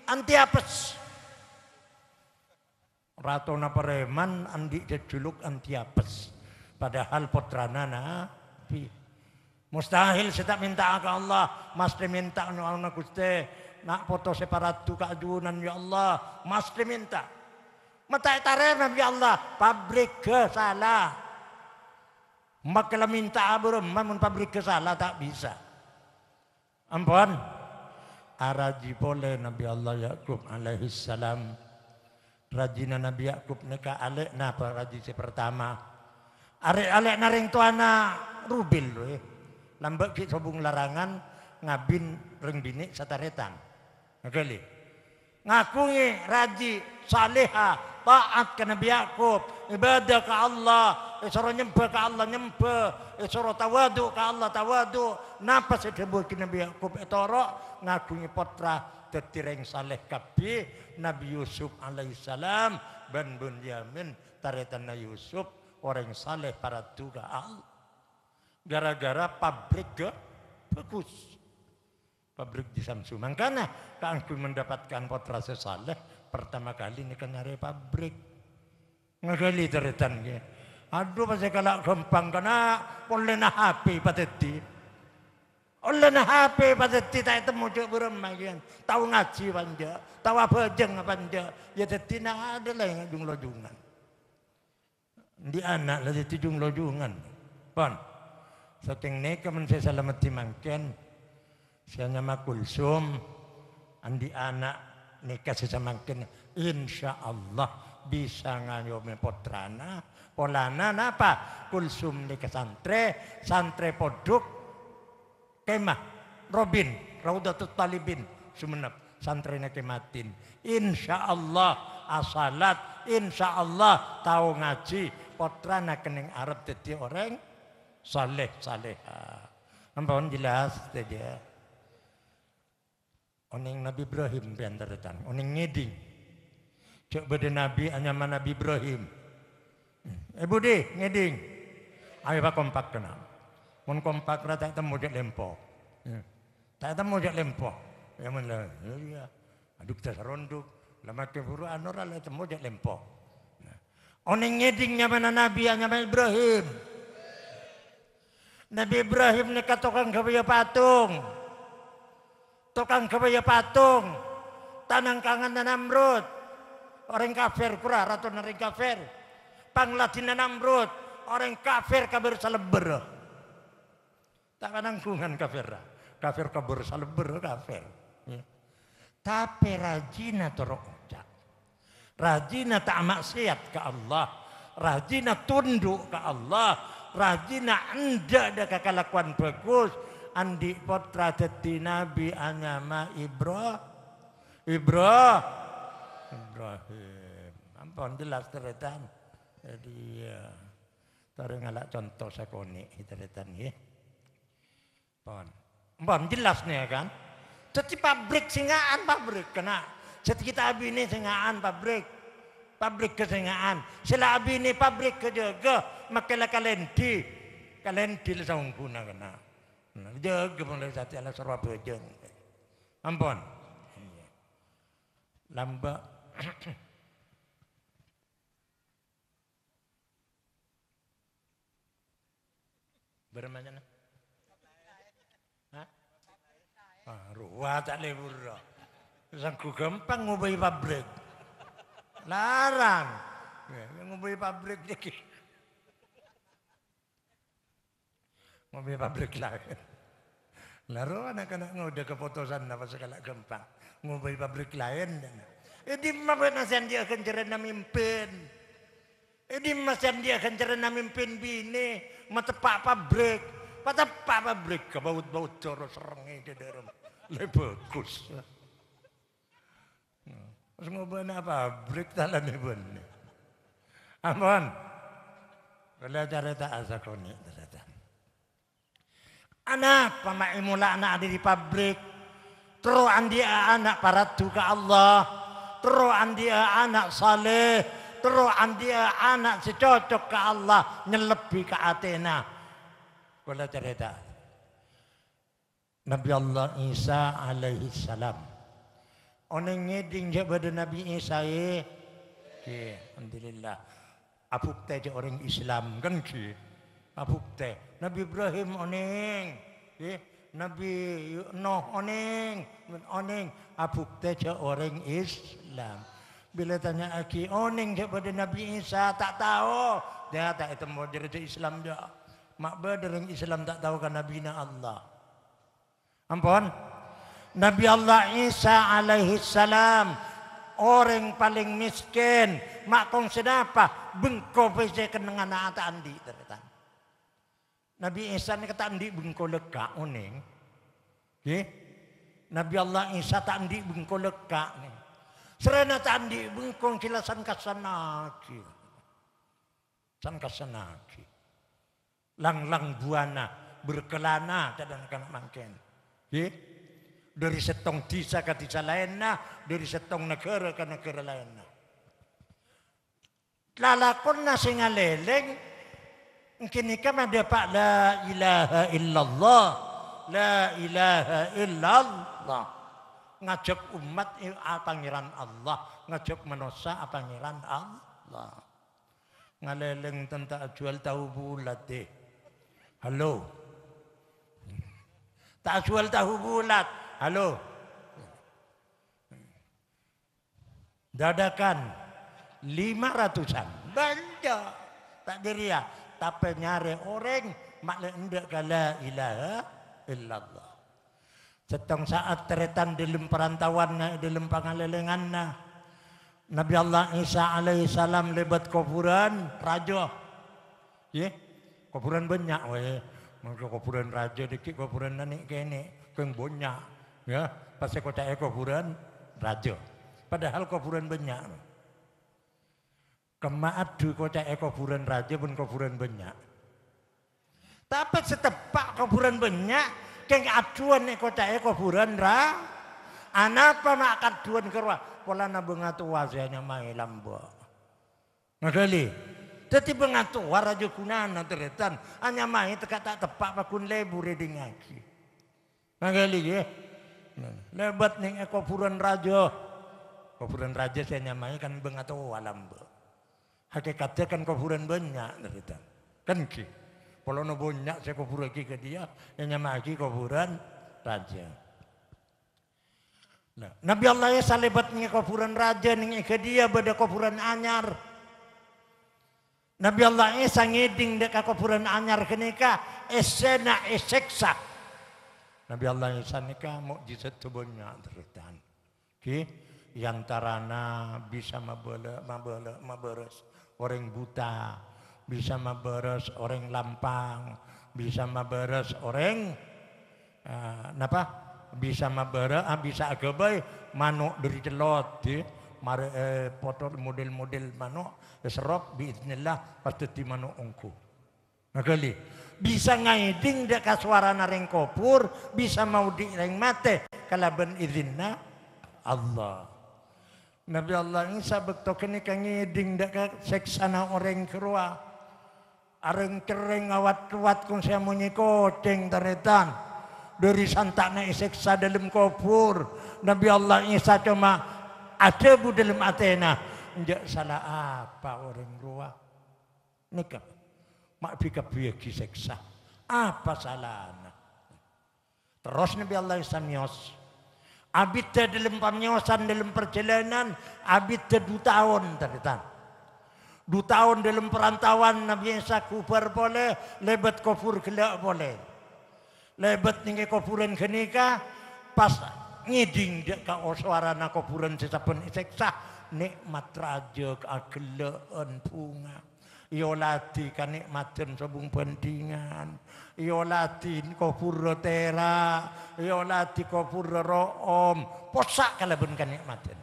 Speaker 4: anti apes. Ratona pereman andi jejuluk anti apes. Padahal potrana nabi. Mustahil saya tak minta ke Allah. Mas minta no anak guste. Nak foto separatu keadunan ya Allah. Mas minta. Mata tarem ya Allah. Pabrik ke salah. Makalah minta abur, memang pabrik ke salah tak bisa. Ampun. Arajib oleh Nabi Allah Yaakub alaihi salam. Rajina Nabi Yaakub neka alek na pa rajisi pertama. Arek alek na ring tuana rubil lu eh. Lambek ki sobung larangan ngabin ring bini satarétan. Ngakeli. Ngakungi raji salihah taat ke Nabi Yakub, ibadah ke Allah, eh, suruh nyembah ke Allah nyembah, eh, suruh tawadu ke Allah tawadu. Napa sedebut ke Nabi Yakub etoro eh, ngagungi potra tetireng saleh kapi Nabi Yusuf alaihissalam ben Bunyamin taretana Yusuf orang saleh para tuga al gara-gara pabrik ke bagus pabrik di Samsu makanya kangku mendapatkan potra sesaleh pertama kali ini kenari pabrik ngali teretan ya aduh pasti kena gempang kena oleh HP pateti oleh nah HP pateti nah tak temu cek burem magian ya. tahu ngaji panja tahu apa jeng panja ya teti nah ada lah yang jung lojungan di anak lah teti jung lojungan pon saking neka men saya selamat timangken saya nama kulsum andi anak nikah sesamakin insya Allah bisa ngayomi potrana polana napa kulsum nikah santre santre poduk kemah robin raudatut talibin sumenep santre kematin insya Allah asalat insya Allah tahu ngaji potrana kening Arab jadi orang saleh saleha. Ampun jelas saja. Oning Nabi Ibrahim piantaretan, oning ngeding. Cek bede Nabi anyaman Nabi Ibrahim. Hmm. Eh budi ngeding. Ayo pak kompak kenal. Mun kompak rata temu jek lempo. Tak temu jek lempo. Ya mana? Ya, lah. Ya. ya. Aduk tas ronduk. Lama keburu anora lah temu jek lempo. Nah. Oning ngeding nyaman Nabi anyaman Ibrahim. Nabi Ibrahim ni katokan kabaya patung tukang kebaya patung, tanang kangen Namrud, orang kafir kura ratu nering kafir, pangladina Namrud, orang kafir kabur saleber, tak kanangkungan kafir, kafir kabur saleber kafir. Ya. Tapi rajina terokja, rajina tak maksiat ke Allah, rajina tunduk ke Allah, rajina anda ada kekelakuan bagus, andi potra dadi nabi anyama Ibro Ibro Ibrahim ampun jelas teretan jadi ya tarik ngalak contoh sakoni teretan ya pon pon jelas nih ya, kan jadi pabrik singaan pabrik kena jadi kita ini singaan pabrik pabrik kesingaan sila ini pabrik kejaga makalah kalendi kalendi lah sangkuna kena Jaga kepung dari sate ala sarwa bojong. Ampun. Iya. Lamba. Bermacam Hah? Ah, tak libur. Sangku gampang ngubahi pabrik. Larang. Ya, ngubahi pabrik iki. Mau pabrik lain. Laro anak-anak udah keputusan apa segala gampang. Ngubai pabrik lain. Eh di mana nasian dia akan cerita mimpin. Eh di dia akan cerita mimpin bini. Mata pak pabrik. Mata pak pabrik. ke baut coro serengi di dalam. Lebagus. Terus ngobain apa? Pabrik talan ibu. Ampun. Kalau cari tak asakoni. Anak pamak imula anak ada di pabrik. Teruan dia anak para tuka Allah. Teruan dia anak saleh. Teruan dia anak secocok ke Allah. Nyelebi ke Athena. Kula cerita. Nabi Allah Isa alaihi salam. Orang ngeding je Nabi Isa ye. Alhamdulillah. Apuk teh orang Islam kan ki. Apuk teh. Nabi Ibrahim oning, Nabi Nuh oning, oning abukte ja orang Islam. Bila tanya aki oning kepada Nabi Isa tak tahu. Dia tak itu mau Islam dia. Mak berdering Islam tak tahu kan Nabi na Allah. Ampun. Nabi Allah Isa alaihi salam orang paling miskin mak kong sedapa bengko pese kenangan ata andi terkata. Nabi Isa ni kata Andi bengko leka uning. Nggih. Nabi Allah Isa tak Andi bengko leka ni. Serena tak ndi bengkong kilasan kasanaki. San kasanaki. Lang-lang buana berkelana kadang kan mangken. Nggih. Dari setong desa ke desa lainnya, dari setong negara ke negara lainnya. Lalakon na singaleleng, Mungkin Kini kan ada pak la ilaha illallah. La ilaha illallah. Ngajak umat pangeran Allah. Ngajak manusia pangeran Allah. Ngaleleng tentang jual tahu bulat deh. Halo. Tak jual tahu bulat. Halo. Dadakan. Lima ratusan. Banyak. Tak diri tapi nyari orang makna ndak kala ilaha illallah. Setong saat teretan di lem perantauan na di lem pangalelengan na. Nabi Allah Isa alaihissalam lebat kuburan raja. Ya, yeah. kuburan banyak weh. Mereka kuburan raja dikit kuburan nani kene keng banyak. Ya, yeah. pasti kota e kuburan raja. Padahal kuburan banyak. Kemaat adu kota kuburan raja pun kuburan banyak. Tapi setepak kuburan banyak, keng aduan nih kota kuburan ra. Anapa mak aduan kerwa? Pola nabung atuwa sayanya mai lambo. Ngadali. Jadi pengatuwa raja kunana teretan. Hanya mai teka tak tepak pakun lebu reding lagi. Ngadali ya. Lebat nih kuburan raja. Kuburan raja saya nyamai kan bengatuwa walambo hakikatnya kan kuburan banyak derita. Kan ki. Kalau no banyak saya kubur lagi ke dia, yang nyamaki kuburan raja. Nah, Nabi Allah ya salebat nih kuburan raja nih ke dia pada kuburan anyar. Nabi Allah Isa ya ngeding dek kuburan anyar kenika esena eseksa. Nabi Allah Isa ya jiset mukjizat banyak deritan. Ki yang tarana bisa mabele mabele maberes orang buta, bisa maberes orang lampang, bisa maberes orang uh, napa? Bisa maberes, ah, bisa agabai manuk dari celot, ya. mare eh, potol model-model manuk ya serok biiznillah pasti ti manuk ongku. Nagali. Bisa ngaiding dak suara nareng kopur, bisa mau di reng kalau ben izinna Allah. Nabi Allah Isa betokene kangiding dak seksana orang kerua. Areng kering awat kuat kung saya munyi kodeng teretan. Dari santakna iseksa dalam kubur. Nabi Allah Isa cuma ada bu dalam Athena. Ndak salah apa orang kerua. Nikah. Mak bika biagi seksa. Apa anak Terus Nabi Allah Isa nyos. Abit dia dalam pemiosan, dalam perjalanan, abit dia dua tahun ternyata. Dua tahun dalam perantauan, Nabi yang kubar boleh, lebat kofur gelap boleh. Lebat ini kofuran genika, pas ngiding dia ke oh, suara kofuran sesapa sesapun seksa, nikmat raja ke agelaan bunga. Iolati kan dan sebung pentingan. ya ladiko purra tera posa iya ladiko purra room posak kalebun kenikmatan kan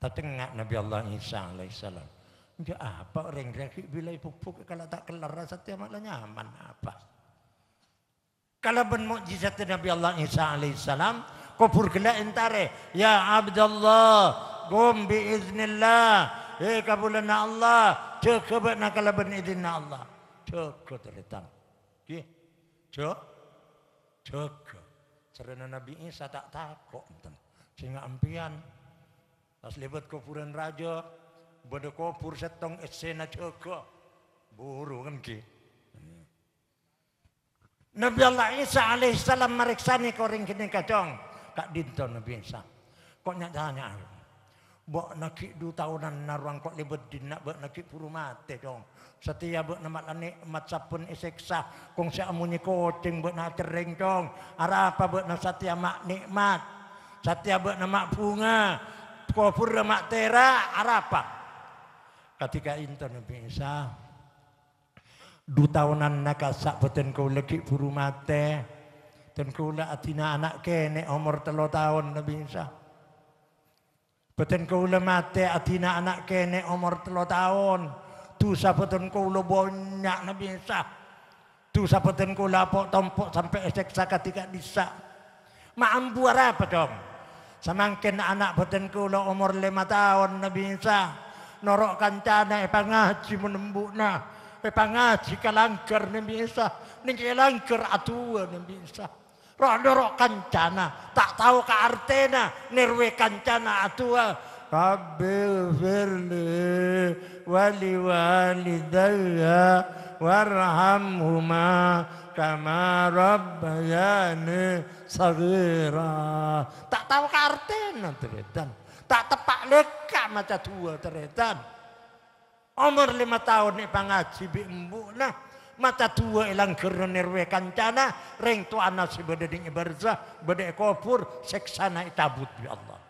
Speaker 4: tatengak Nabi Allah Isa alaihissalam dia apa orang reaksi bila pupuk kalau tak kelar rasa tiap nyaman apa kalau ben mukjizat Nabi Allah Isa alaihissalam kufur gela entare ya abdallah gom bi iznillah e kabulana allah cekebna kalaban idinna allah cekot retang Nggih. Jog jaga. Jarene Nabi Isa tak takok enten. Sing ampian pas lewat kuburan raja bodo kubur setong esena jaga. Buru kan nggih. Nabi Allah Isa alaihissalam nih koring kini kadang. Kak Dinto Nabi Isa. Kok nyatanya aku? Bok nakik du tahunan naruang kok libet dinak buat nakik puru mate dong. Setia buat nama ani emat sapun iseksa. Kong si amunyi koting bok nak cereng dong. Arapa bok nak setia mak nikmat. Setia bok nama bunga. Kofur mak tera arapa. Ketika intan bisa. Du tahunan nakasak beten kau lekik puru mate. Dan kula atina anak kene umur telo tahun lebih bisa. Beten kula mate adina anak kene umur telo tahun. Dosa beten kula banyak na tu Dosa beten kula pok tompok sampai esek sakat tidak bisa. Maambuar apa dong? Samangkin anak beten kula umur lima tahun na Norok kancana epangaji menembukna. ngaji kalangker na bisa. langker atua na Rondo rok kancana, tak tahu ke artena, nirwe kancana atua. Rabbil firni wali walidayya warhamhuma kama rabbayani sagira. Tak tahu ke artena teretan. Tak tepak leka maca dua teretan. Umur lima tahun ini pangaji bi nah mata tua ilang kerun nerwe kancana reng tu anas beda ding ibarzah beda seksana itabut bi ya Allah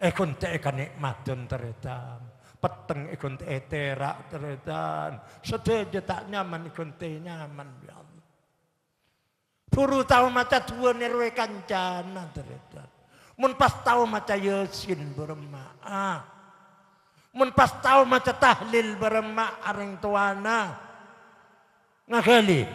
Speaker 4: ekon te nikmat dan teretam peteng ekon te etera teretan sedeja tak nyaman ekon te nyaman bi ya Allah puru tahu mata tua nerwe kancana teredan, mun pas tahu mata yasin beremaah mun pas tahu mata tahlil berema areng tuana Ngali.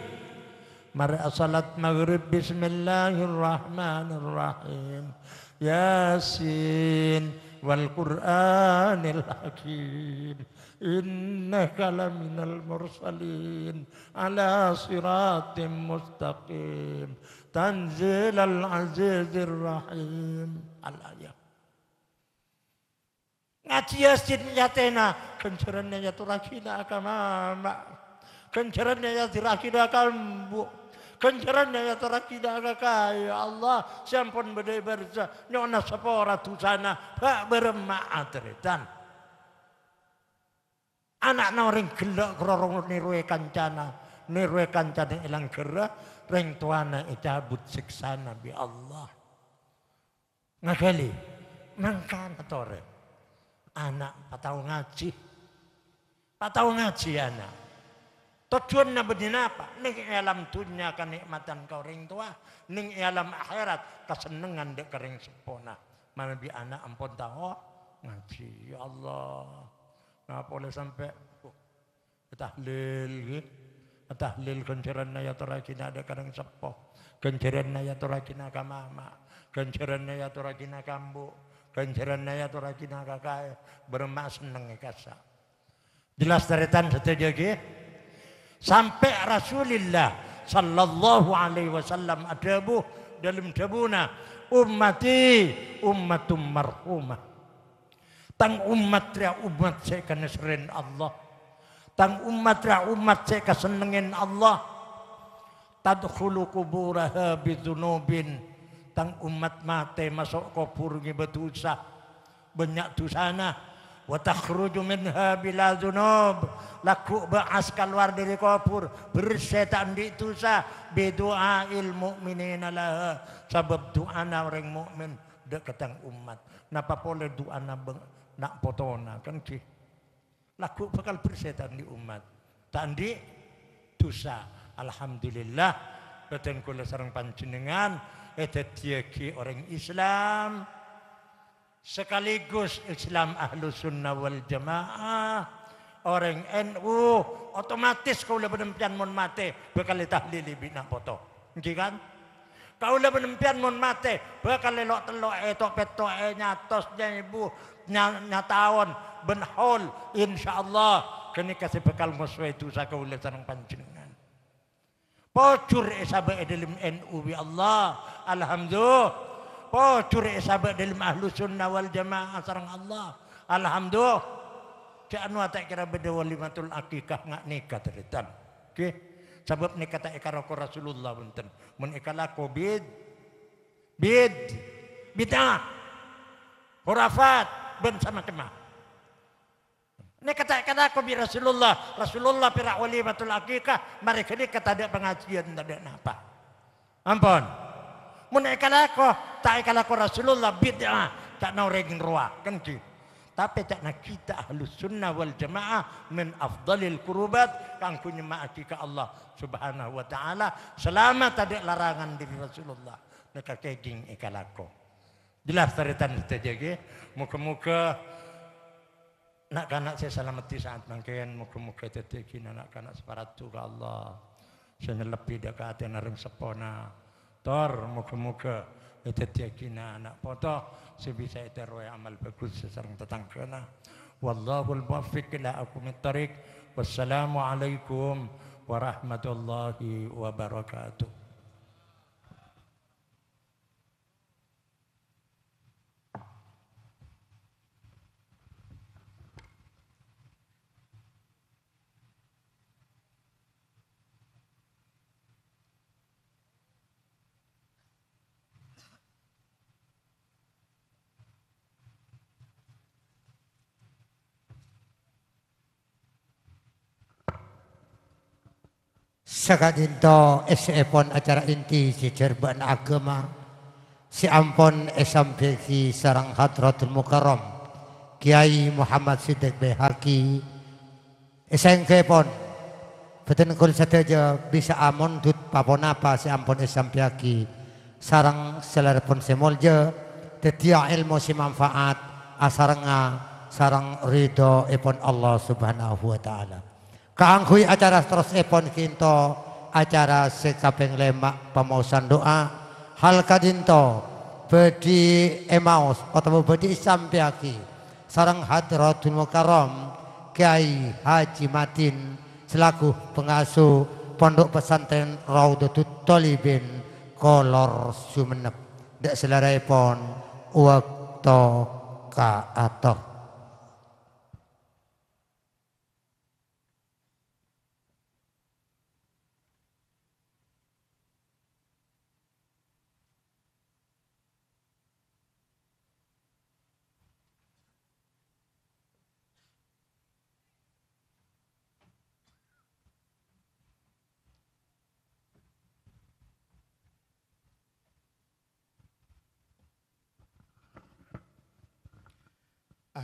Speaker 4: Mari salat maghrib Bismillahirrahmanirrahim. Yasin wal Qur'anil Hakim. Innaka laminal mursalin ala siratim mustaqim. Tanzil al-azizir rahim. Al-ayah. Ngaji yasin yatena. Kenceranya yatura kila akamama. Kencerannya ya tidak kita akan bu. Kencerannya ya tidak kita akan ya Allah. Siampun bedai berza. Nyona sepora tusana. Pak berema atretan. Anak noring gelak kerorong nirwe kancana. Nirwe kancana ilang kera, Ring tuana icabut siksa Nabi Allah. Ngagali. Nangkana tore. anak patau ngaji. Patau ngaji anak. Tujuannya bedina apa? Ning alam dunia kenikmatan kau ring tua. Ning alam akhirat kesenengan dek kering sempurna. Mana bi anak ampun tahu ngaji. Ya Allah. Ngapa boleh sampai oh, tahlil eh? tahlil kenceran naya torakina ada kadang sepo kenceran naya torakina kamama kenceran naya torakina kambu kenceran naya torakina kakai bermak seneng e kasa jelas deretan setuju gitu sampai Rasulullah sallallahu alaihi wasallam adabu dalam jabuna ummati ummatum marhumah tang umat ra umat saya seren Allah tang umat ra umat saya kasenengin Allah tadkhulu kuburaha bidzunubin tang umat mate masuk kubur ngi berdosa banyak dosana wa takhruju minha bila dzunub laku ba'as keluar dari kafur bersetan di itu sa bidu'a il mukminin lah sebab doana orang mukmin deketang umat napa boleh doana nak potona kan ki laku bakal bersetan di umat tandi dosa alhamdulillah datang kula sareng panjenengan eta orang Islam sekaligus Islam Ahlu Sunnah wal Jamaah orang NU otomatis kau lebih penempian mon mate bekal tahlili bina foto kan kau lebih penempian mon mate bekal lelok telok etok eh, petok e nyatos ibu nyatawan benhol insyaallah kini kasih bekal muswa itu saya kau sarang panjenengan Pocur esabe eh, edelim NU bi ya Allah Alhamdulillah curi sahabat dalam ahlu sunnah wal jamaah sarang Allah. Alhamdulillah. Cak anu tak kira beda walimatul akikah ngak nikah teritan. Oke. Sebab nikah tak ikar aku Rasulullah bunten. Mun ikala aku bid. Bid. Bid'ah. Hurafat. Ben sama kemah. Ini kata kata aku bi Rasulullah, Rasulullah pira walimatul akikah, mereka ini kata ada pengajian, tidak ada apa. Ampun. Mun ikala ko, ta ikala ko Rasulullah bid'ah, tak nau regin ruah, kan kanji. Tapi tak nak kita ahlu sunnah wal jamaah min afdalil kurubat kang kunya maati ka Allah subhanahu wa ta'ala selama tadi larangan dari Rasulullah neka kejing ikalako. Jelas taritan kita jaga muka-muka nak kanak saya selamat di saat mangkayan muka-muka tetekin anak kanak separatu ke Allah. Saya lebih dekat yang narung sepona. Tar muka-muka itu dia kina anak potoh sebisa itu roh amal bagus sesarang tetang kena. Wallahu al-muafiq ila aku mitarik. Wassalamualaikum warahmatullahi wabarakatuh.
Speaker 1: Sakadinto eh, SEPON acara inti si cerbaan agama si ampon esampeki sarang hadratul mukarram Kiai Muhammad Siddiq Behaki esengkepon beten kul saja bisa amon dut papon apa si ampon esampeki sarang selarpon semolja tetia ilmu si manfaat asaranga sarang ridho epon Allah subhanahu wa ta'ala Kaanghui acara terus epon kinto acara sekapeng lemak pemausan doa hal kadinto bedi emaus atau bedi sampiaki sarang hadratul mukarram Kiai Haji Matin selaku pengasuh pondok pesantren Raudatul Tolibin Kolor Sumenep dak selera pon waktu ka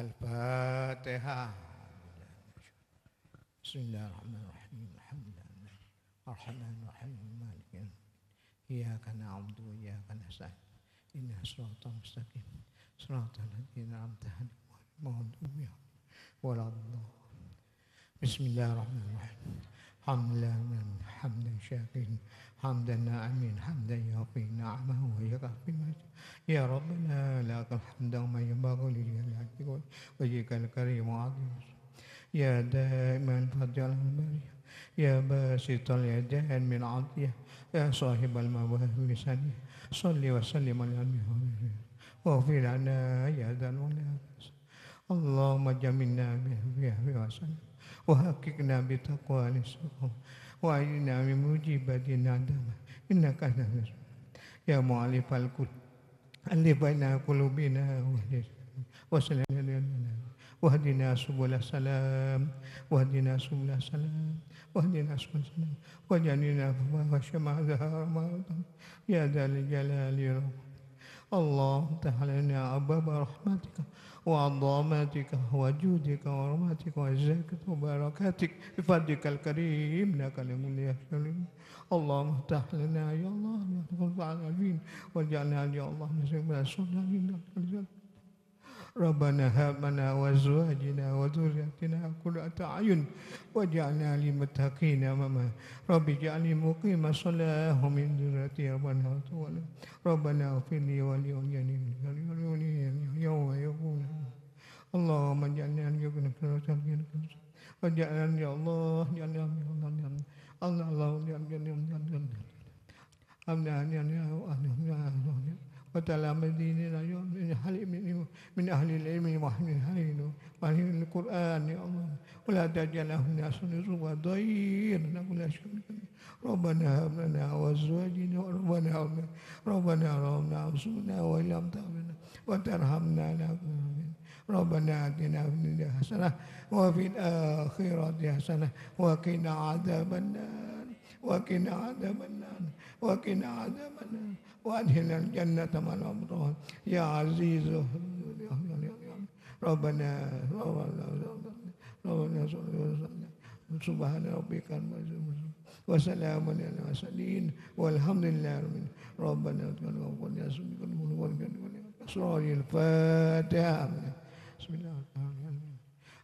Speaker 5: الفاتحة بسم الله الرحمن الرحيم الحمد لله الرحمن الرحيم مالك إياك نعبد وإياك نستعين إنها صراط مستقيم صراط الذين أنعمت عليهم المغضوب ولا بسم الله الرحمن الرحيم الحمد لله من حمد شاكرين حمدا ناعمين حمدا يعطي نعمه ويغفر يا ربنا لك الحمد وما ينبغي لجلالك وجهك الكريم العظيم يا دائما الفضل المريم يا باسط اليدين من عطيه يا صاحب المواهب سنيه صلي وسلم على المهور واغفر لنا يا ذا المنافس اللهم جملنا به وسلم وحققنا بتقوى للسكون وأجنا من مجيبات إنك أنت يا مؤلف القلوب ألف بين قلوبنا وسلم واهدنا سبل السلام واهدنا سبل السلام واهدنا سبل السلام وجنينا فما شمع يا ذا الجلال والإكرام اللهم تحلنا أبواب رحمتك وعظمتك وجودك ورحمتك وعزك وبركاتك بفضلك الكريم لك الحمد يا سليم اللهم افتح لنا يا الله يا رب العالمين واجعلنا يا الله من سبيل الصالحين ربنا هب لنا وازواجنا وذريتنا قرة وجعلنا واجعلنا للمتقين اماما رب اجعلني مقيم الصلاه ومن ذريتي ربنا وتولى ربنا اغفر لي ولوالدي يوم يقول اللهم اجعلنا يقيم الصلاه واجعلنا يا الله اجعلنا يا الله الله الله أمنا أن ينهوا أهلهم وتعالى من ديننا من من أهل العلم وأهل الحليم وأهل القرآن يا الله ولا تجعلهن أسنس ضير ولا شرك ربنا هب لنا وأزواجنا ربنا هب ربنا ربنا أنصرنا وإن لم تغفرنا وترحمنا لنكن ربنا آتنا في الدنيا حسنة وفي الآخرة حسنة وقنا عذاب النار وقنا عذاب النار وقنا عذاب النار وأدخلنا الجنة من أبطال يا عزيز ربنا ربنا ربنا سبحان ربك وسلام على المرسلين والحمد لله رب العالمين ربنا ربنا سورة الفاتحة بسم الله الرحمن الرحيم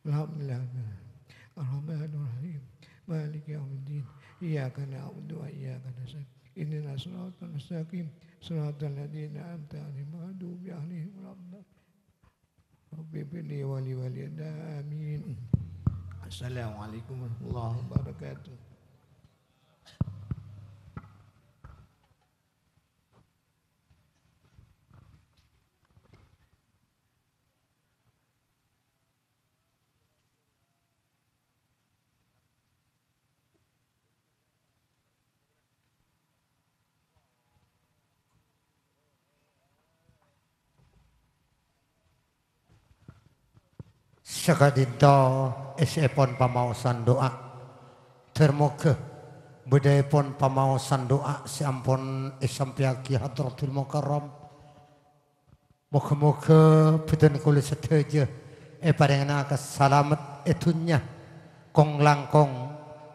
Speaker 5: الحمد لله الرحمن الرحيم مالك يوم الدين إياك نعبد وإياك نستعين اهدنا الصراط المستقيم صراط الذين أنعمت عليهم مغضوب عليهم رب ربي ولي آمين السلام
Speaker 3: عليكم ورحمة الله وبركاته
Speaker 1: Sakadinta esepon pamaosan doa. Termoga budaya pon pamaosan doa siampun esampiaki hadratul mukarram. Moga-moga beden kula sedaja e eh, parengna kasalamet etunya kong langkong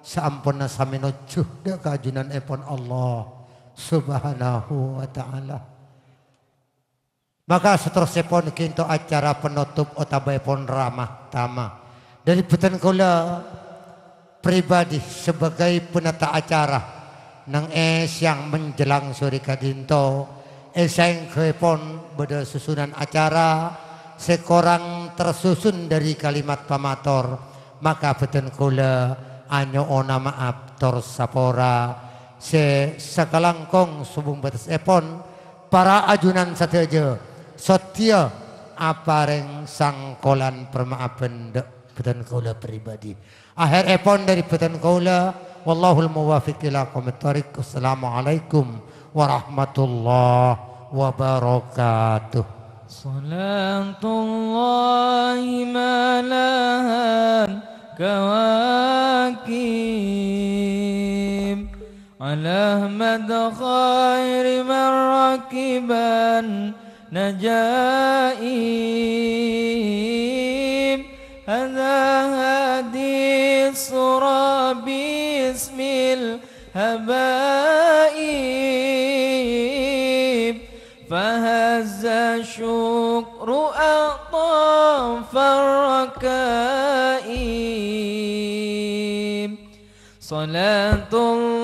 Speaker 1: saampunna sami de dekajunan epon Allah subhanahu wa ta'ala. Maka seterusnya pun kinto acara penutup otabai pun ramah tamah. Dari peten kula pribadi sebagai penata acara nang es yang menjelang sore kadinto yang kepon beda susunan acara sekorang tersusun dari kalimat pamator maka peten kula anyo ona maaf tor sapora se sakalangkong subung batas epon para ajunan sateja apa apareng sangkolan permaaben beten kaula pribadi. Akhir epon dari beten kaula wallahul muwafiq ila qomitarik. Assalamualaikum warahmatullahi wabarakatuh.
Speaker 2: نجائم هذا هادي الصرى باسم الهبائب فهز شكر أطاف الركائب صلاة الله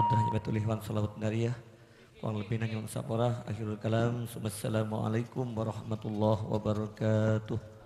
Speaker 1: hadrah Jematul Ihwan Salawat Nariyah Kurang lebih nanya akhirul kalam Assalamualaikum warahmatullahi wabarakatuh